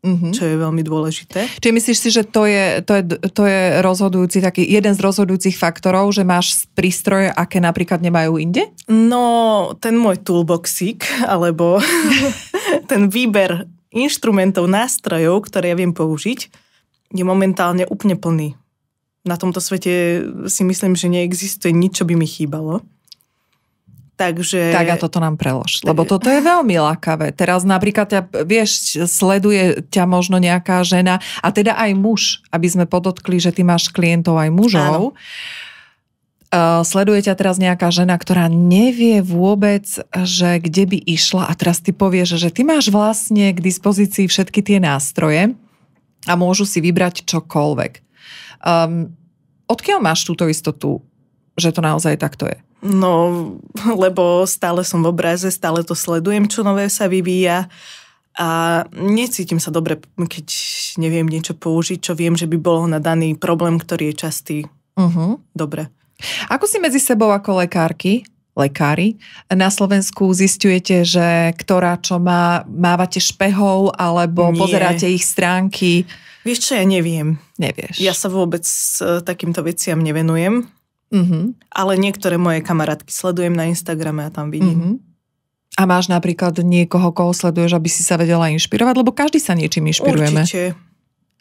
mm-hmm. čo je veľmi dôležité. Čiže myslíš si, že to je, to je, to je rozhodujúci, taký jeden z rozhodujúcich faktorov, že máš prístroje, aké napríklad nemajú inde? No, ten môj toolboxík, alebo ten výber inštrumentov, nástrojov, ktoré ja viem použiť, je momentálne úplne plný. Na tomto svete si myslím, že neexistuje nič, čo by mi chýbalo. Takže... Tak a toto nám prelož, lebo toto je veľmi lakavé. Teraz napríklad, ťa, vieš, sleduje ťa možno nejaká žena a teda aj muž, aby sme podotkli, že ty máš klientov aj mužov. Áno. Eh, sleduje ťa teraz nejaká žena, ktorá nevie vôbec, že kde by išla a teraz ty povieš, že ty máš vlastne k dispozícii všetky tie nástroje a môžu si vybrať čokoľvek. Um, odkiaľ máš túto istotu, že to naozaj takto je? No, lebo stále som v obraze, stále to sledujem, čo nové sa vyvíja a necítim sa dobre, keď neviem niečo použiť, čo viem, že by bolo na daný problém, ktorý je častý. Uh-huh. Dobre. Ako si medzi sebou ako lekárky, lekári na Slovensku zistujete, že ktorá čo má, mávate špehov alebo Nie. pozeráte ich stránky? Vieš čo, ja neviem. Nevieš. Ja sa vôbec eh, takýmto veciam nevenujem Mm-hmm. Ale niektoré moje kamarátky sledujem na Instagrame a tam vidím. Mm-hmm. A máš napríklad niekoho, koho sleduješ, aby si sa vedela inšpirovať? Lebo každý sa niečím inšpirujeme. Určite.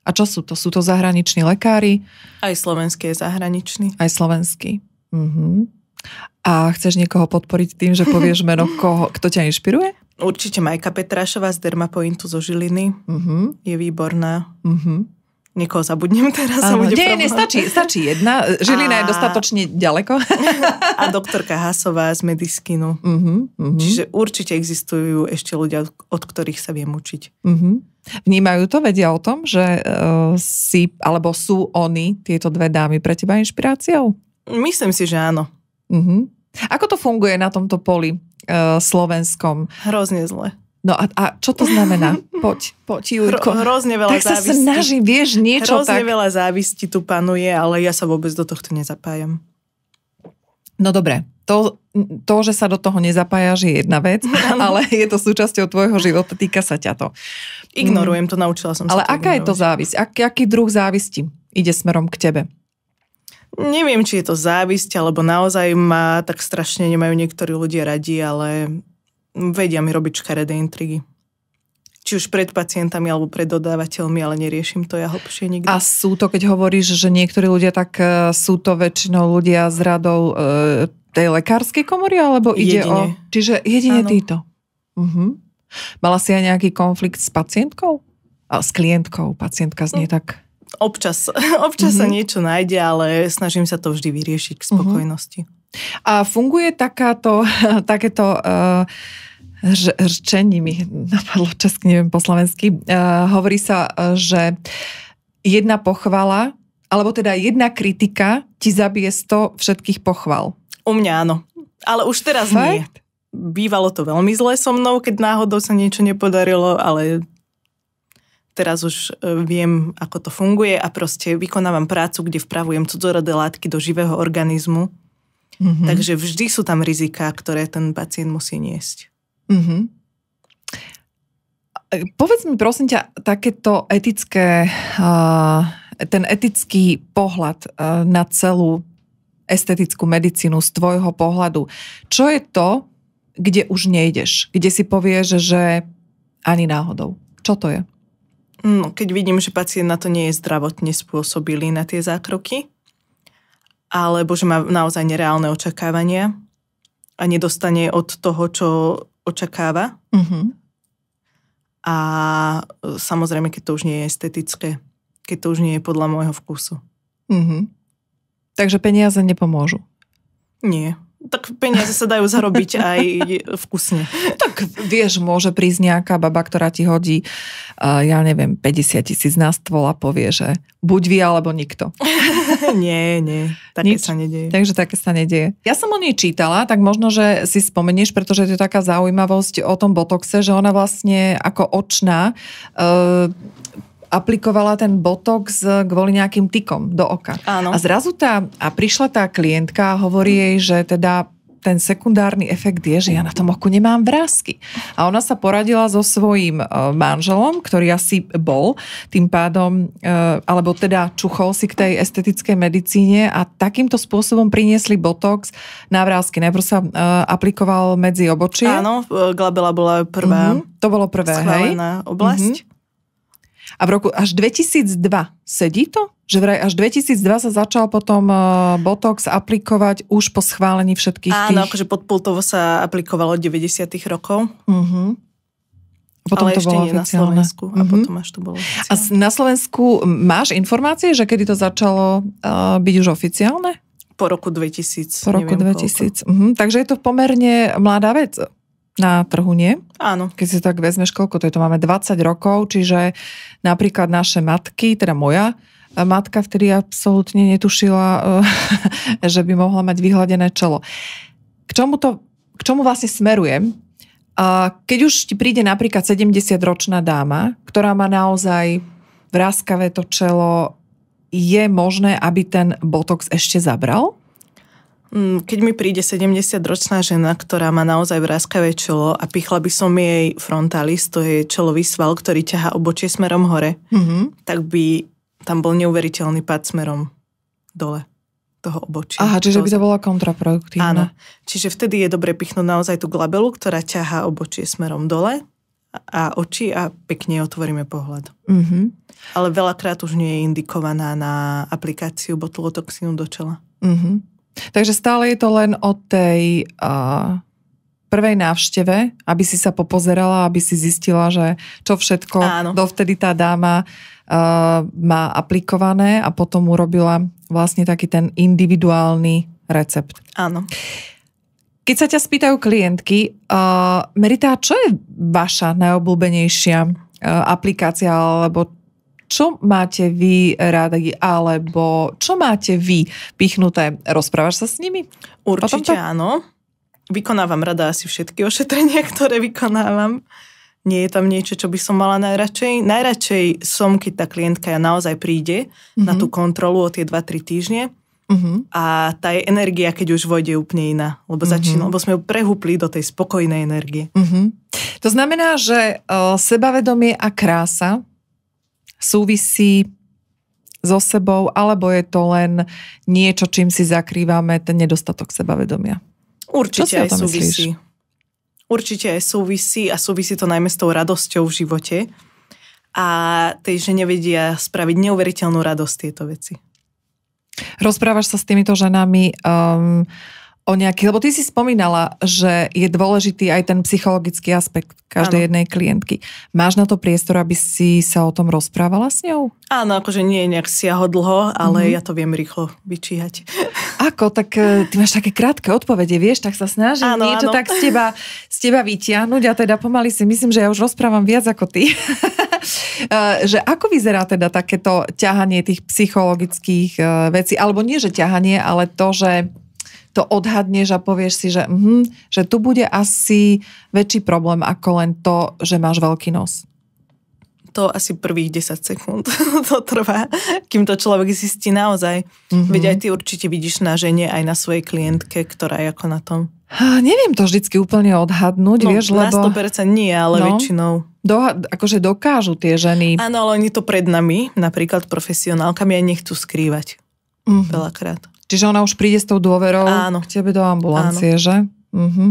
A čo sú to? Sú to zahraniční lekári? Aj slovenský je zahraničný. Aj slovenský. Uh-huh. A chceš niekoho podporiť tým, že povieš meno, koho, kto ťa inšpiruje? Určite Majka Petrášová z Dermapointu zo Žiliny. Uh-huh. Je výborná. Uh-huh. Niekoho zabudnem teraz. Áno, bude nie, nie, stačí, stačí jedna. Žilina a... je dostatočne ďaleko. a doktorka Hasová z Mediskinu. Uh-huh, mhm, mhm. uh-huh. Čiže určite existujú ešte ľudia, od ktorých sa viem učiť. Uh-huh. Vnímajú to, vedia o tom, že uh, si, alebo sú oni, tieto dve dámy, pre teba inšpiráciou? Myslím si, že áno. Uh-huh. Ako to funguje na tomto poli uh, slovenskom? Hrozne zle. No a, a čo to znamená? Poď, poď, Jurko. Hro, hrozne veľa závisti. Tak sa závisti. snaží, vieš, niečo Hrozne tak. veľa závisti tu panuje, ale ja sa vôbec do tohto nezapájam. No dobre, to, to, že sa do toho nezapájaš, je jedna vec, ale je to súčasťou tvojho života, týka sa ťa to. Ignorujem to, naučila som sa Ale to aká ignorujem. je to závisť? Ak, aký druh závisti ide smerom k tebe? Neviem, či je to závisť, alebo naozaj ma tak strašne nemajú niektorí ľudia radi, ale vedia mi robiť škaredé intrigy. Či už pred pacientami alebo pred dodávateľmi, ale neriešim to ja hlbšie nikdy. A sú to, keď hovoríš, že niektorí ľudia, tak e, sú to väčšinou ľudia z radou e, tej lekárskej komory, alebo ide jedine. o... Čiže jedine ano. títo. Uh-huh. Mala si aj nejaký konflikt s pacientkou? A s klientkou. Pacientka znie no. tak... Občas, občas mm-hmm. sa mhm. niečo nájde, ale snažím sa to vždy vyriešiť k mhm. spokojnosti. A funguje takáto, takéto uh, mi napadlo česk, neviem po slovensky, uh, hovorí sa, eh, že jedna pochvala, alebo teda jedna kritika ti zabije 100 všetkých pochval. U mňa áno. Ale už teraz Fakt? nie. Bývalo to veľmi zle so mnou, keď náhodou sa niečo nepodarilo, ale teraz už viem, ako to funguje a proste vykonávam prácu, kde vpravujem cudzorodé látky do živého organizmu Mm-hmm. Takže vždy sú tam riziká, ktoré ten pacient musí niesť. Mm-hmm. E, povedz mi prosím ťa, takéto etické, ten etický pohľad e, na celú estetickú medicínu z tvojho pohľadu. Čo je to, kde už nejdeš? Kde si povieš, že ani náhodou? Čo to je? No, keď vidím, že pacient na to nie je zdravotne spôsobilý na tie zákroky, alebo že má naozaj nereálne očakávania a nedostane od toho, čo očakáva. Mm-hmm. A e, samozrejme, keď to už nie je estetické, keď to už nie je podľa môjho vkusu. Mm-hmm. Takže peniaze nepomôžu? Nie tak peniaze sa dajú zarobiť aj vkusne. Tak vieš, môže prísť nejaká baba, ktorá ti hodí, eh, ja neviem, 50 tisíc na stôl a povie, že buď vy alebo nikto. nie, nie, také Nič. sa nedieje. Takže také sa nedieje. Ja som o nej čítala, tak možno, že si spomenieš, pretože to je taká zaujímavosť o tom botoxe, že ona vlastne ako očná Uh, aplikovala ten botox eh, kvôli nejakým tykom do oka. Áno. A zrazu tá, a prišla tá klientka a hovorí jej, že teda ten sekundárny efekt je, že ja na tom oku nemám vrázky. A ona sa poradila so svojím eh, manželom, ktorý asi bol tým pádom, eh, alebo teda čuchol si k tej estetickej medicíne a takýmto spôsobom priniesli botox na vrázky. Najprv sa aplikoval medzi obočie. Áno, glabela bola prvá. Uh-huh. To bolo prvé, hej? oblasť. Uh-huh. A v roku až 2002 sedí to? Že vraj až 2002 sa začal potom e, Botox aplikovať už po schválení všetkých Áno, tých... akože podpultovo sa aplikovalo od 90 rokov. Uh-huh. Potom ale to ešte bolo nie oficiálne. na Slovensku. A uh-huh. potom až to bolo oficiálne. A na Slovensku máš informácie, že kedy to začalo uh, byť už oficiálne? Po roku 2000. Po roku 2000. Uh-huh. Mhm. Takže je to pomerne mladá vec. Na trhu nie? Áno. Keď si tak vezmeš, koľko to je, to máme 20 rokov, čiže napríklad naše matky, teda moja, e, matka vtedy absolútne netušila, e, že by mohla mať vyhľadené čelo. K čomu, to, k čomu vlastne smerujem? Keď už ti príde napríklad 70-ročná dáma, ktorá má naozaj vráskavé to čelo, je možné, aby ten botox ešte zabral? Mm, keď mi príde 70-ročná žena, ktorá má naozaj vráskavé čelo a pichla by som jej frontalis, to je čelový sval, ktorý ťahá obočie smerom hore, mm-hmm. tak by tam bol neuveriteľný pad smerom dole toho obočia. Aha, čiže by to bola kontraproduktívne. Áno. Čiže vtedy je dobre pichnúť naozaj tú glabelu, ktorá ťaha obočie smerom dole a oči a pekne otvoríme pohľad. Mm-hmm. Ale veľakrát už nie je indikovaná na aplikáciu botulotoxínu do čela. Mm-hmm. Takže stále je to len o tej uh, prvej návšteve, aby si sa popozerala, aby si zistila, že čo všetko Áno. dovtedy tá dáma uh, má aplikované a potom urobila vlastne taký ten individuálny recept. Áno. Keď sa ťa spýtajú klientky, uh, Merita, čo je vaša najobľúbenejšia aplikácia alebo čo máte vy rádi alebo čo máte vy pichnuté? Rozprávaš sa s nimi? Určite áno. Vykonávam rada asi všetky ošetrenia, ktoré vykonávam. Nie je tam niečo, čo by som mala najradšej. Najradšej som, keď tá klientka ja naozaj príde mm-hmm. na mhm. tú kontrolu o tie 2-3 týždne, Uh-huh. A tá je energia, keď už vojde úplne iná, lebo, mhm. začín, uh-huh. lebo sme ju prehúpli do tej spokojnej energie. Uh-huh. To znamená, že uh, sebavedomie a krása súvisí so sebou, alebo je to len niečo, čím si zakrývame ten nedostatok sebavedomia? Určite aj súvisí. Myslíš? Určite aj súvisí a súvisí to najmä s tou radosťou v živote. A tej žene vedia spraviť neuveriteľnú radosť tieto veci. Rozprávaš sa s týmito ženami um, o nejaký, lebo ty si spomínala, že je dôležitý aj ten psychologický aspekt každej ano. jednej klientky. Máš na to priestor, aby si sa o tom rozprávala s ňou? Áno, akože nie je nejak siaho dlho, ale mm-hmm. ja to viem rýchlo vyčíhať. Ako? Tak e, ty máš také krátke odpovede, vieš, tak sa snažím ano, niečo ano. tak z teba, z teba vytiahnuť a teda pomaly si myslím, že ja už rozprávam viac ako ty. E, že ako vyzerá teda takéto ťahanie tých psychologických e, vecí, alebo nie, že ťahanie, ale to, že to odhadneš a povieš si, že, hm, že tu bude asi väčší problém ako len to, že máš veľký nos. To asi prvých 10 sekúnd to trvá, kým to človek zistí naozaj. Mm-hmm. Veď aj ty určite vidíš na žene, aj na svojej klientke, ktorá je ako na tom. Ha, neviem to vždycky úplne odhadnúť, no, vieš, na lebo... Na 100% nie, ale no, väčšinou. Do, akože dokážu tie ženy. Áno, ale oni to pred nami, napríklad profesionálkami, aj nechcú skrývať. Mm-hmm. Veľakrát. Čiže ona už príde s tou dôverou Áno. k tebe do ambulancie, Áno. že? Mhm.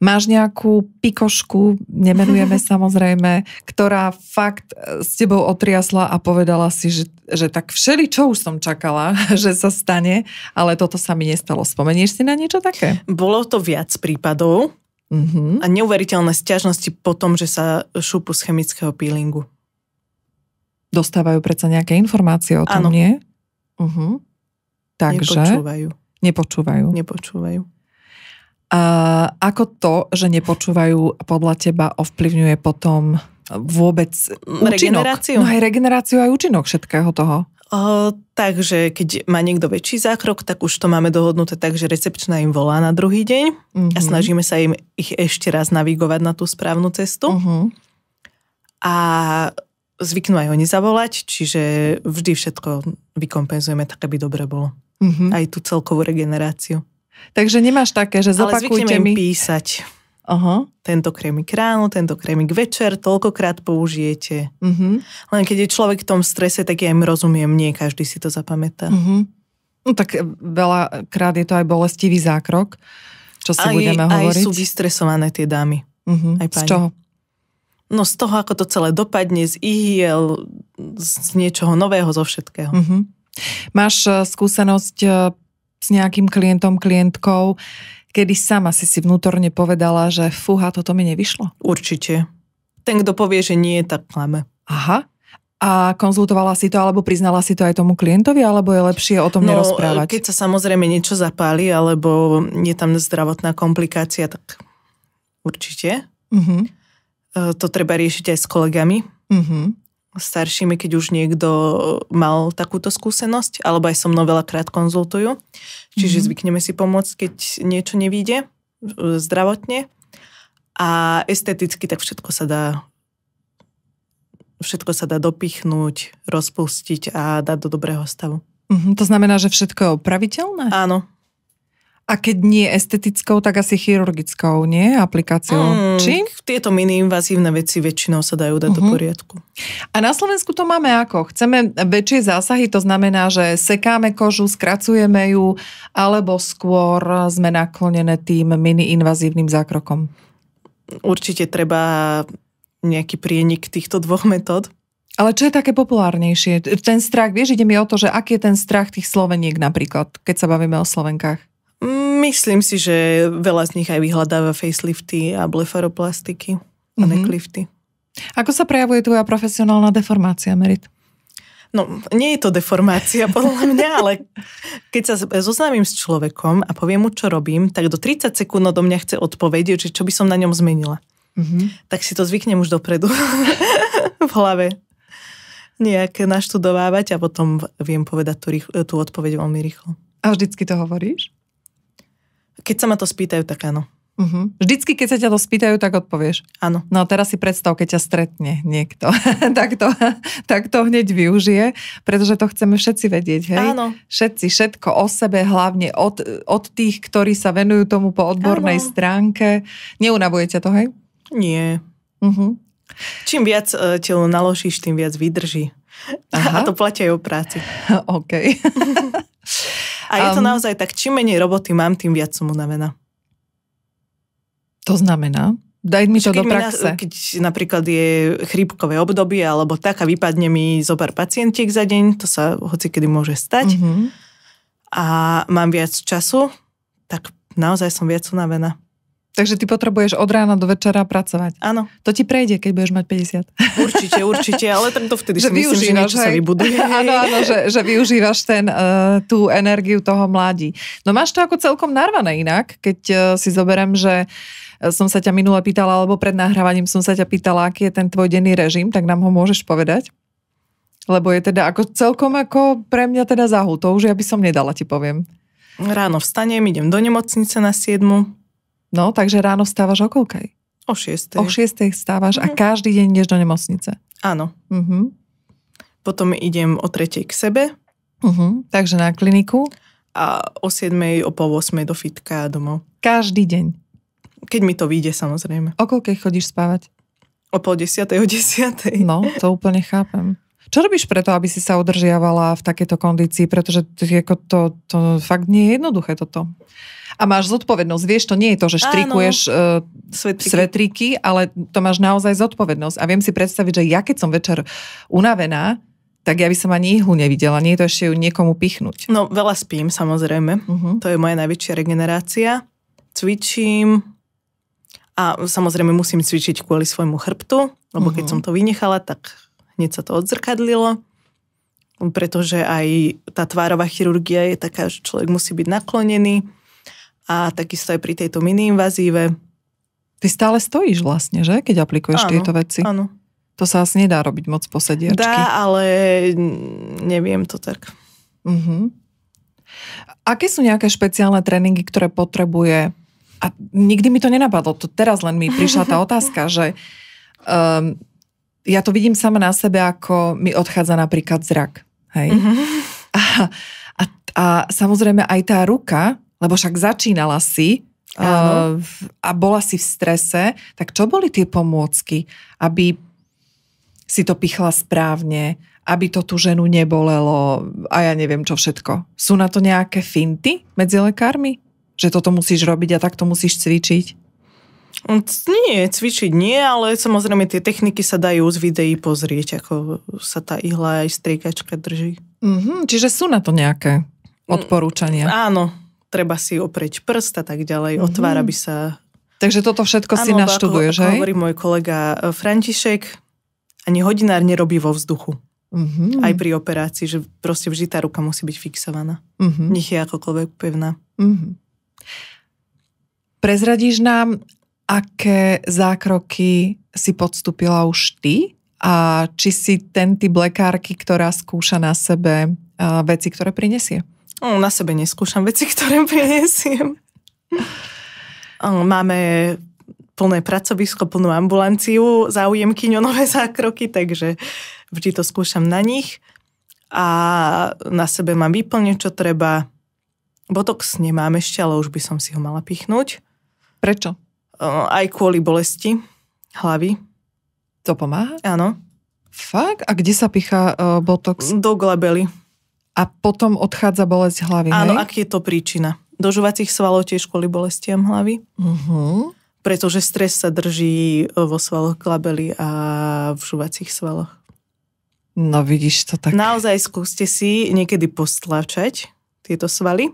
Máš nejakú pikošku, nemenujeme samozrejme, ktorá fakt e, s tebou otriasla a povedala si, že, že tak všeli, čo už som čakala, že sa stane, ale toto sa mi nestalo. Spomenieš si na niečo také? Bolo to viac prípadov uh-huh. a neuveriteľné stiažnosti po tom, že sa šupu z chemického peelingu. Dostávajú predsa nejaké informácie o tom, ano. nie? Uh-huh. Takže... Nepočúvajú. Nepočúvajú. Nepočúvajú. A ako to, že nepočúvajú, podľa teba ovplyvňuje potom vôbec mm, účinok? Regeneráciu? No aj regeneráciu, aj účinok všetkého toho. O, takže keď má niekto väčší zákrok, tak už to máme dohodnuté tak, že recepčná im volá na druhý deň mm-hmm. a mhm. snažíme sa im ich ešte raz navigovať na tú správnu cestu. Mm-hmm. A zvyknú aj oni zavolať, čiže vždy všetko vykompenzujeme tak, aby dobre bolo mm-hmm. aj tú celkovú regeneráciu. Takže nemáš také, že zopakujte mi... písať. Aha. Tento krémik ráno, tento krémik večer, toľkokrát použijete. Uh-huh. Len keď je človek v tom strese, tak ja im rozumiem, nie každý si to zapamätá. Uh-huh. No tak e, veľakrát je to aj bolestivý zákrok, čo si aj, budeme hovoriť. Aj sú vystresované tie dámy. Uh-huh. Aj Z čoho? No z toho, ako to celé dopadne, z ihiel, z niečoho nového, zo všetkého. Uh-huh. Máš e, skúsenosť e, s nejakým klientom, klientkou, kedy sama si si vnútorne povedala, že fúha, toto mi nevyšlo? Určite. Ten, kto povie, že nie, tak klame. Aha. A konzultovala si to, alebo priznala si to aj tomu klientovi, alebo je lepšie o tom no, nerozprávať? Keď sa samozrejme niečo zapáli, alebo je tam zdravotná komplikácia, tak určite. Uh-huh. To treba riešiť aj s kolegami. Uh-huh staršími, keď už niekto mal takúto skúsenosť, alebo aj so mnou veľakrát konzultujú. Čiže mm-hmm. zvykneme si pomôcť, keď niečo nevíde e, zdravotne. A esteticky tak všetko sa dá všetko sa dá dopichnúť, rozpustiť a dať do dobrého stavu. Mm-hmm, to znamená, že všetko je opraviteľné? Áno, a keď nie estetickou, tak asi chirurgickou, nie? Aplikáciou. Mm, Či? Tieto mini-invazívne veci väčšinou sa dajú dať uh-huh. do mhm. poriadku. A na Slovensku to máme ako? Chceme väčšie zásahy, to znamená, že sekáme kožu, skracujeme ju, alebo skôr sme naklonené tým mini mini-invazívnym zákrokom? Určite treba nejaký prienik týchto dvoch metód. Ale čo je také populárnejšie? Ten strach, vieš, ide mi o to, že aký je ten strach tých Sloveniek napríklad, keď sa bavíme o Slovenkách? Myslím si, že veľa z nich aj vyhľadáva facelifty a blefaroplastiky mm-hmm. a mhm. necklifty. Ako sa prejavuje tvoja profesionálna deformácia, Merit? No, nie je to deformácia podľa mňa, ale keď sa zoznámim s človekom a poviem mu, čo robím, tak do 30 sekúnd do mňa chce odpovedieť, že čo by som na ňom zmenila. Mm-hmm. Tak si to zvyknem už dopredu v hlave nejaké naštudovávať a potom viem povedať tú, rýchlo, tú odpoveď veľmi rýchlo. A vždycky to hovoríš? Keď sa ma to spýtajú, tak áno. Uh-huh. Vždycky, keď sa ťa to spýtajú, tak odpovieš. Áno. No a teraz si predstav, keď ťa stretne niekto, tak, to, tak to hneď využije, pretože to chceme všetci vedieť, hej? Áno. Všetci, všetko o sebe, hlavne od, od tých, ktorí sa venujú tomu po odbornej Áno. stránke. Neunavuje ťa to, hej? Nie. Uh-huh. Čím viac e, telo naložíš, tým viac vydrží. Aha. A to platia aj o práci. OK. A je to um, naozaj tak, čím menej roboty mám, tým viac som unavená. To znamená? Daj mi to keď do praxe. Mi na, keď napríklad je chrípkové obdobie alebo tak a vypadne mi zo pár pacientiek za deň, to sa hoci kedy môže stať, mm-hmm. a mám viac času, tak naozaj som viac unavená. Takže ty potrebuješ od rána do večera pracovať. Áno. To ti prejde, keď budeš mať 50. Určite, určite, ale tak to vtedy že si myslím, že niečo hej. sa vybuduje. Áno, áno, že, že využívaš ten, uh, tú energiu toho mladí. No máš to ako celkom narvané inak, keď uh, si zoberiem, že eh, som sa ťa minule pýtala, alebo pred nahrávaním som sa ťa pýtala, aký je ten tvoj denný režim, tak nám ho môžeš povedať? Lebo je teda ako celkom ako pre mňa teda zahul. To už ja by som nedala, ti poviem. Ráno vstanem, idem do nemocnice na 7 No, takže ráno stávaš o koľkej? O 6. O 6 stávaš mm-hmm. a mhm. každý deň ideš do nemocnice. Áno. Mm-hmm. Potom idem o 3 k sebe. Uh-huh. Takže na kliniku. A o 7 o pol 8 do fitka a domov. Každý deň? Keď mi to vyjde, samozrejme. O koľkej chodíš spávať? O pol 10. o 10. No, to úplne chápem. Čo robíš preto, aby si sa udržiavala v takejto kondícii? Pretože to, to, to fakt nie je jednoduché toto a máš zodpovednosť. Vieš, to nie je to, že štrikuješ uh, svetriky. svetriky, ale to máš naozaj zodpovednosť. A viem si predstaviť, že ja keď som večer unavená, tak ja by som ani ihlu nevidela. Nie je to ešte ju niekomu pichnúť. No, veľa spím, samozrejme. Uh-huh. To je moja najväčšia regenerácia. Cvičím, a samozrejme musím cvičiť kvôli svojmu chrbtu, lebo keď uh-huh. som to vynechala, tak hneď sa to odzrkadlilo. Pretože aj tá tvárová chirurgia je taká, že človek musí byť naklonený a takisto aj pri tejto mini-invazíve. Ty stále stojíš vlastne, že? Keď aplikuješ áno, tieto veci. Áno. To sa asi nedá robiť moc po sediačky. Dá, ale neviem to tak. Uh-huh. Aké sú nejaké špeciálne tréningy, ktoré potrebuje? A nikdy mi to nenapadlo, to teraz len mi prišla tá otázka, že um, ja to vidím sama na sebe, ako mi odchádza napríklad zrak. Hej? Uh-huh. A, a, a samozrejme aj tá ruka, lebo však začínala si Áno. Eh, a bola si v strese, tak čo boli tie pomôcky, aby si to pichla správne, aby to tú ženu nebolelo a ja neviem čo všetko. Sú na to nejaké finty medzi lekármi? Že toto musíš robiť a takto musíš cvičiť? Mm, nie, cvičiť nie, ale samozrejme tie techniky sa dajú z videí pozrieť, ako sa tá ihla aj striekačka drží. Mm-hmm, čiže sú na to nejaké mm, odporúčania. Áno, treba si oprieť prst a tak ďalej, mm-hmm. otvára by sa... Takže toto všetko ano, si naštuduješ, ako, hovorí môj kolega e, František, ani hodinár nerobí vo vzduchu. Mm-hmm. Aj pri operácii, že proste vždy tá ruka musí byť fixovaná. Mm-hmm. Nech je akokoľvek pevná. Mm-hmm. Prezradíš nám, aké zákroky si podstúpila už ty a či si ten typ lekárky, ktorá skúša na sebe e, veci, ktoré prinesie? Hm, na sebe neskúšam veci, ktoré prinesiem. Hm, máme plné pracovisko, plnú ambulanciu, záujemky o nové zákroky, takže vždy to skúšam na nich a na sebe mám vyplne, čo treba. Botox nemám ešte, ale už by som si ho mala pichnúť. Prečo? Hm, aj kvôli bolesti hlavy. To pomáha? Áno. Fak A kde sa pichá uh, botox? Do glabely a potom odchádza bolesť hlavy. Áno, hej? ak je to príčina. Dožovacích svalov tiež kvôli bolestiam hlavy. Uh-huh. Pretože stres sa drží e, vo svaloch klabely a v žuvacích svaloch. No vidíš to tak. Naozaj skúste si niekedy postlačať tieto svaly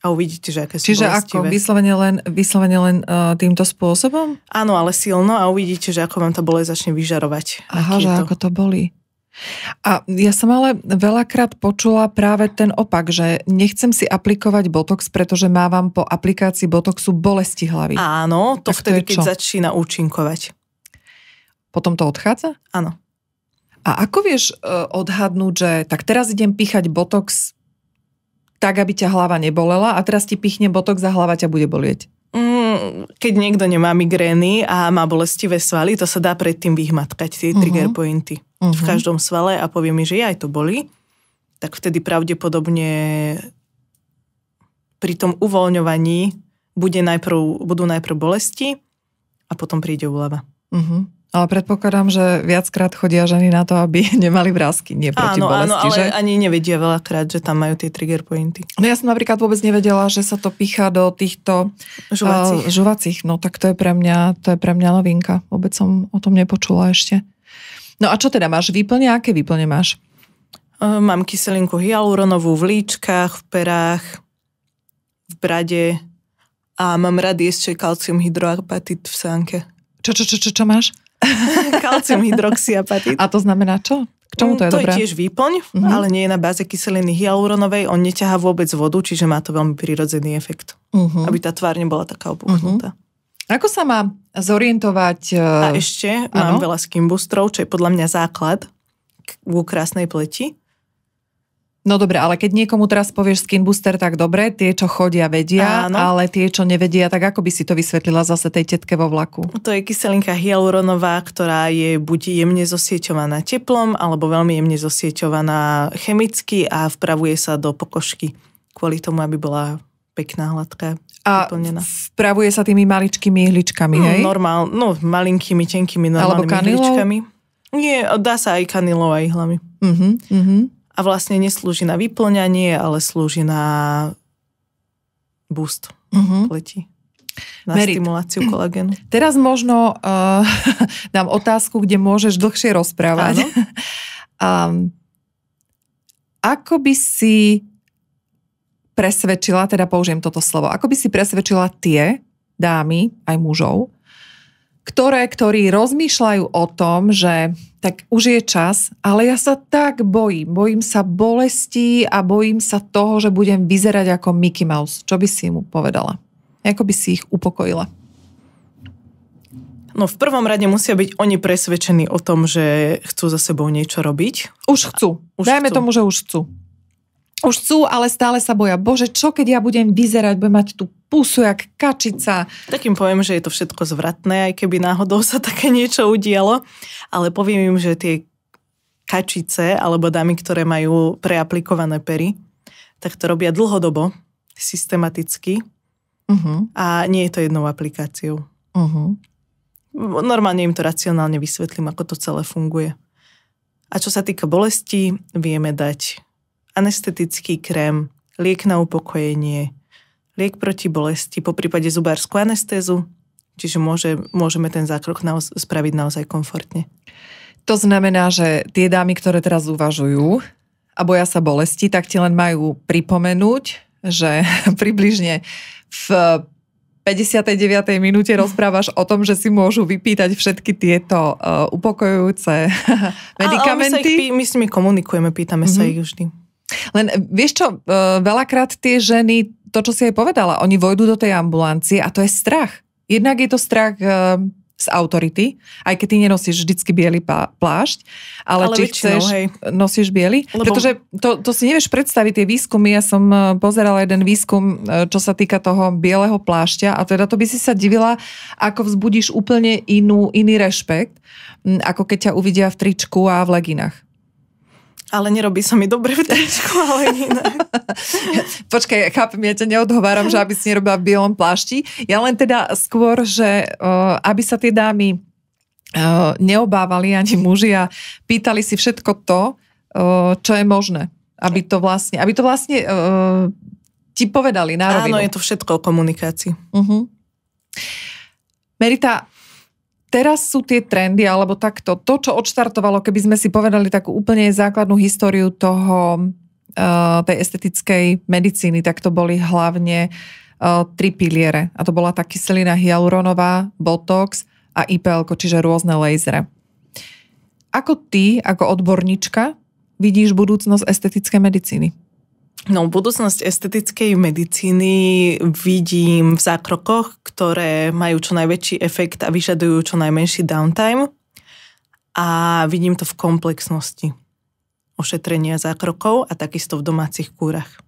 a uvidíte, že aké sú Čiže bolestivé. ako? Vyslovene len, vyslovene len uh, týmto spôsobom? Áno, ale silno a uvidíte, že ako vám tá bolesť začne vyžarovať. Aha, že to. ako to boli. A ja som ale veľakrát počula práve ten opak, že nechcem si aplikovať botox, pretože mávam po aplikácii botoxu bolesti hlavy. Áno, to tak vtedy, to keď začína účinkovať. Potom to odchádza? Áno. A ako vieš e, odhadnúť, že tak teraz idem píchať botox tak, aby ťa hlava nebolela a teraz ti pichne botox a hlava ťa bude bolieť? Mm, keď niekto nemá migrény a má bolestivé svaly, to sa dá predtým vyhmatkať, tie uh-huh. trigger pointy uh-huh. v mhm. každom svale a povie mi, že aj to boli, tak vtedy pravdepodobne pri tom uvoľňovaní bude najprv, budú najprv bolesti a potom príde uľava. Uh-huh. Mhm. Ale predpokladám, že viackrát chodia ženy na to, aby nemali vrázky, nie proti áno, bolesti, áno, ale že? ani nevedia veľakrát, že tam majú tie trigger pointy. No ja som napríklad vôbec nevedela, že sa to pícha do týchto eh, žuvacích. Uh, žuvacích. No tak to je pre mňa, to je pre mňa novinka. Vôbec som o tom nepočula ešte. No a čo teda máš? Výplne? Aké výplne máš? Mám kyselinku hyaluronovú v líčkach, v perách, v brade a mám rád ešte kalcium hydroapatit v sánke. Čo, čo, čo, čo, čo máš? kalcium hydroxyapatit. A to znamená čo? K čomu to je mm, To je tiež výplň, mm-hmm. ale nie je na báze kyseliny hyaluronovej. On neťahá vôbec vodu, čiže má to veľmi prirodzený efekt. Mm-hmm. Aby tá tvár nebola taká opuchnutá. Mm-hmm. Ako sa má zorientovať... E, a ešte ano? mám veľa skimbustrov, čo je podľa mňa základ v krásnej pleti. No dobre, ale keď niekomu teraz povieš skin booster, tak dobre, tie, čo chodia, vedia, Áno. ale tie, čo nevedia, tak ako by si to vysvetlila zase tej tetke vo vlaku? To je kyselinka hyaluronová, ktorá je buď jemne zosieťovaná teplom, alebo veľmi jemne zosieťovaná chemicky a vpravuje sa do pokožky kvôli tomu, aby bola pekná, hladká, Vyplnená. spravuje sa tými maličkými ihličkami, no, hej? Normál, no, malinkými, tenkými, normálnymi ihličkami. Nie, dá sa aj kanilou a ihlami. Uh-huh, uh-huh. A vlastne neslúži na vyplňanie, ale slúži na boost uh-huh. Mhm. pleti. Na Merit. stimuláciu kolagénu. Teraz možno uh, dám otázku, kde môžeš dlhšie rozprávať. um, ako by si presvedčila, teda použijem toto slovo, ako by si presvedčila tie dámy, aj mužov, ktoré, ktorí rozmýšľajú o tom, že tak už je čas, ale ja sa tak bojím. Bojím sa bolesti a bojím sa toho, že budem vyzerať ako Mickey Mouse. Čo by si mu povedala? Ako by si ich upokojila? No v prvom rade musia byť oni presvedčení o tom, že chcú za sebou niečo robiť. Už chcú. Už Dajme chcú. tomu, že už chcú už sú ale stále sa boja. Bože, čo keď ja budem vyzerať, budem mať tú pusu jak kačica. Takým poviem, že je to všetko zvratné, aj keby náhodou sa také niečo udialo. Ale poviem im, že tie kačice alebo dámy, ktoré majú preaplikované pery, tak to robia dlhodobo, systematicky. Uh-huh. A nie je to jednou aplikáciou. Uh-huh. Normálne im to racionálne vysvetlím, ako to celé funguje. A čo sa týka bolesti, vieme dať anestetický krém, liek na upokojenie, liek proti bolesti, po prípade zubárskú anestézu, čiže môže, môžeme ten zákrok naoz- spraviť naozaj komfortne. To znamená, že tie dámy, ktoré teraz uvažujú a boja sa bolesti, tak ti len majú pripomenúť, že približne v 59. minúte rozprávaš o tom, že si môžu vypýtať všetky tieto uh, upokojujúce medikamenty. ale my, ich, my s nimi komunikujeme, pýtame mm-hmm. sa mhm. ich vždy. Len e, vieš čo, e, veľakrát tie ženy, to čo si aj povedala, oni vojdu do tej ambulancie a to je strach. Jednak je to strach e, z autority, aj keď ty nenosíš vždycky biely plášť, ale, ale či väčšinou, chceš, hej. nosíš biely, Lebo... pretože to, to si nevieš predstaviť, tie výskumy, ja som pozerala jeden výskum, čo sa týka toho bieleho plášťa a teda to by si sa divila, ako vzbudíš úplne inú, iný rešpekt, ako keď ťa uvidia v tričku a v leginách. Ale nerobí sa mi dobre v tričku, ale iné. Počkaj, chápem, ja ťa neodhováram, že aby si nerobila v bielom plášti. Ja len teda skôr, že uh, aby sa tie dámy uh, neobávali ani muži a pýtali si všetko to, uh, čo je možné. Aby to vlastne, aby to vlastne uh, ti povedali na rovinu. Áno, je to všetko o komunikácii. Uh-huh. Merita, teraz sú tie trendy, alebo takto, to, čo odštartovalo, keby sme si povedali takú úplne základnú históriu toho, eh, tej estetickej medicíny, tak to boli hlavne eh, tri piliere. A to bola tá kyselina hyaluronová, botox a IPL, čiže rôzne lejzre. Ako ty, ako odborníčka, vidíš budúcnosť estetickej medicíny? No, budúcnosť estetickej medicíny vidím v zákrokoch, ktoré majú čo najväčší efekt a vyžadujú čo najmenší downtime. A vidím to v komplexnosti ošetrenia zákrokov a takisto v domácich kúrach.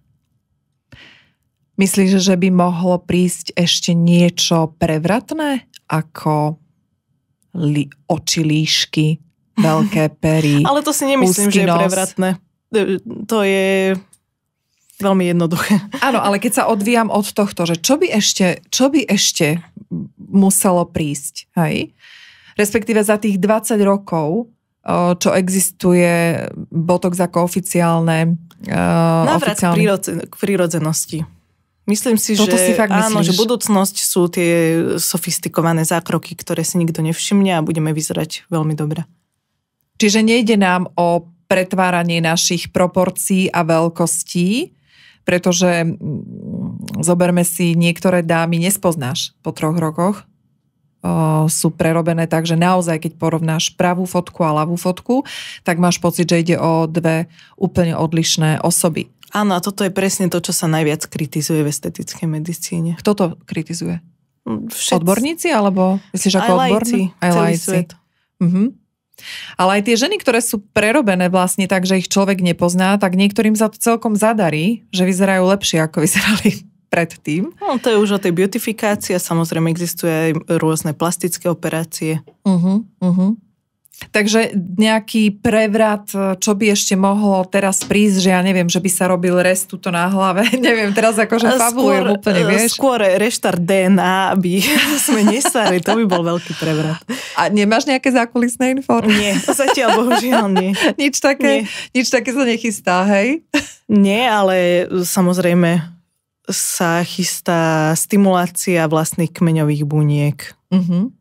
Myslíš, že by mohlo prísť ešte niečo prevratné, ako li, oči líšky, veľké pery, Ale to si nemyslím, že je prevratné. E, to je veľmi jednoduché. Áno, ale keď sa odvíjam od tohto, že čo by ešte, čo by ešte muselo prísť, hej? Respektíve za tých 20 rokov, čo existuje botox ako oficiálne... E, Návrat oficiálne... K, prírodzenosti. Myslím si, Toto že, si fakt áno, že budúcnosť sú tie sofistikované zákroky, ktoré si nikto nevšimne a budeme vyzerať veľmi dobre. Čiže nejde nám o pretváranie našich proporcií a veľkostí, pretože mm, zoberme si niektoré dámy nespoznáš po troch rokoch, sú prerobené tak, že naozaj, keď porovnáš pravú fotku a ľavú fotku, tak máš pocit, že ide o dve úplne odlišné osoby. Áno, a toto je presne to, čo sa najviac kritizuje v estetickej medicíne. Kto to kritizuje? Mm, všetci. Odborníci, alebo myslíš ako Aj lajci. Uh-huh. Ale aj tie ženy, ktoré sú prerobené vlastne tak, že ich človek nepozná, tak niektorým sa to celkom zadarí, že vyzerajú lepšie, ako vyzerali predtým. No, to je už o tej beautifikácii a samozrejme existuje aj rôzne plastické operácie. Uh-huh, uh-huh. Takže nejaký prevrat, čo by ešte mohlo teraz prísť, že ja neviem, že by sa robil rest tuto na hlave, neviem, teraz akože fabulujem úplne, vieš. Skôr reštart DNA, aby sme nestali, to by bol veľký prevrat. A nemáš nejaké zákulisné informácie? Nie, zatiaľ bohužiaľ nie. nič, také, nie. nič také sa nechystá, hej? Nie, ale samozrejme sa chystá stimulácia vlastných kmeňových buniek. Uh-huh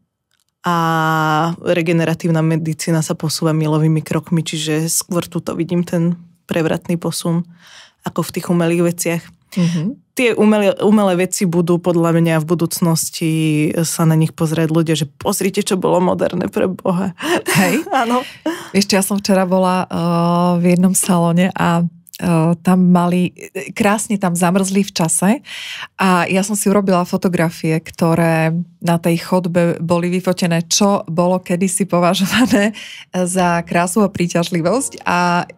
a regeneratívna medicína sa posúva milovými krokmi, čiže skôr tuto vidím ten prevratný posun ako v tých umelých veciach. Mm-hmm. Tie umelé, umelé veci budú podľa mňa v budúcnosti sa na nich pozrieť ľudia, že pozrite, čo bolo moderné pre Boha. Hej? Áno. Ešte ja som včera bola uh, v jednom salone a Eh, tam mali, eh, krásne tam zamrzli v čase a ja som si urobila fotografie, ktoré na tej chodbe boli vyfotené, čo bolo kedysi považované za krásu a príťažlivosť a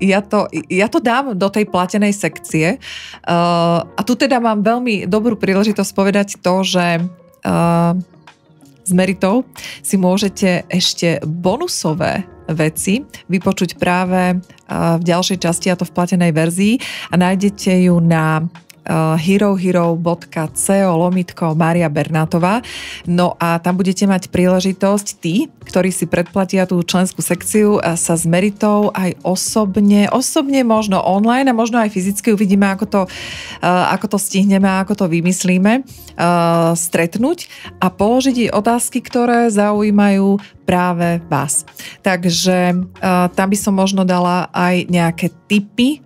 ja to, ja to dám do tej platenej sekcie. Uh, a tu teda mám veľmi dobrú príležitosť povedať to, že uh, s Meritou si môžete ešte bonusové veci vypočuť práve eh, v ďalšej časti, a to v platenej verzii a nájdete ju na Eh, herohero.co lomitko Maria Bernátová. No a tam budete mať príležitosť tí, ktorí si predplatia tú členskú sekciu eh, sa s Meritou aj osobne, osobne možno online a možno aj fyzicky uvidíme, ako to, eh, ako to stihneme a ako to vymyslíme stretnúť a položiť jej otázky, ktoré zaujímajú práve vás. Takže tam by som možno dala aj nejaké tipy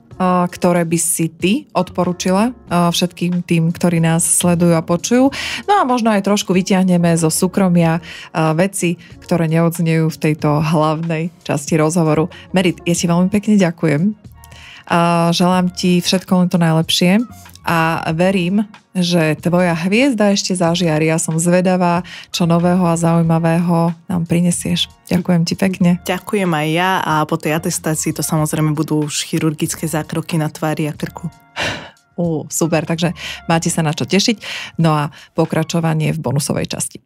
ktoré by si ty odporúčila všetkým tým, ktorí nás sledujú a počujú. No a možno aj trošku vyťahneme zo súkromia veci, ktoré neodznejú v tejto hlavnej časti rozhovoru. Merit, ja ti veľmi pekne ďakujem. Želám ti všetko len to najlepšie a verím, že tvoja hviezda ešte zažiari. Ja som zvedavá, čo nového a zaujímavého nám prinesieš. Ďakujem ti pekne. Ďakujem aj ja a po tej atestácii to samozrejme budú už chirurgické zákroky na tvári a krku. Ú, super, takže máte sa na čo tešiť. No a pokračovanie v bonusovej časti.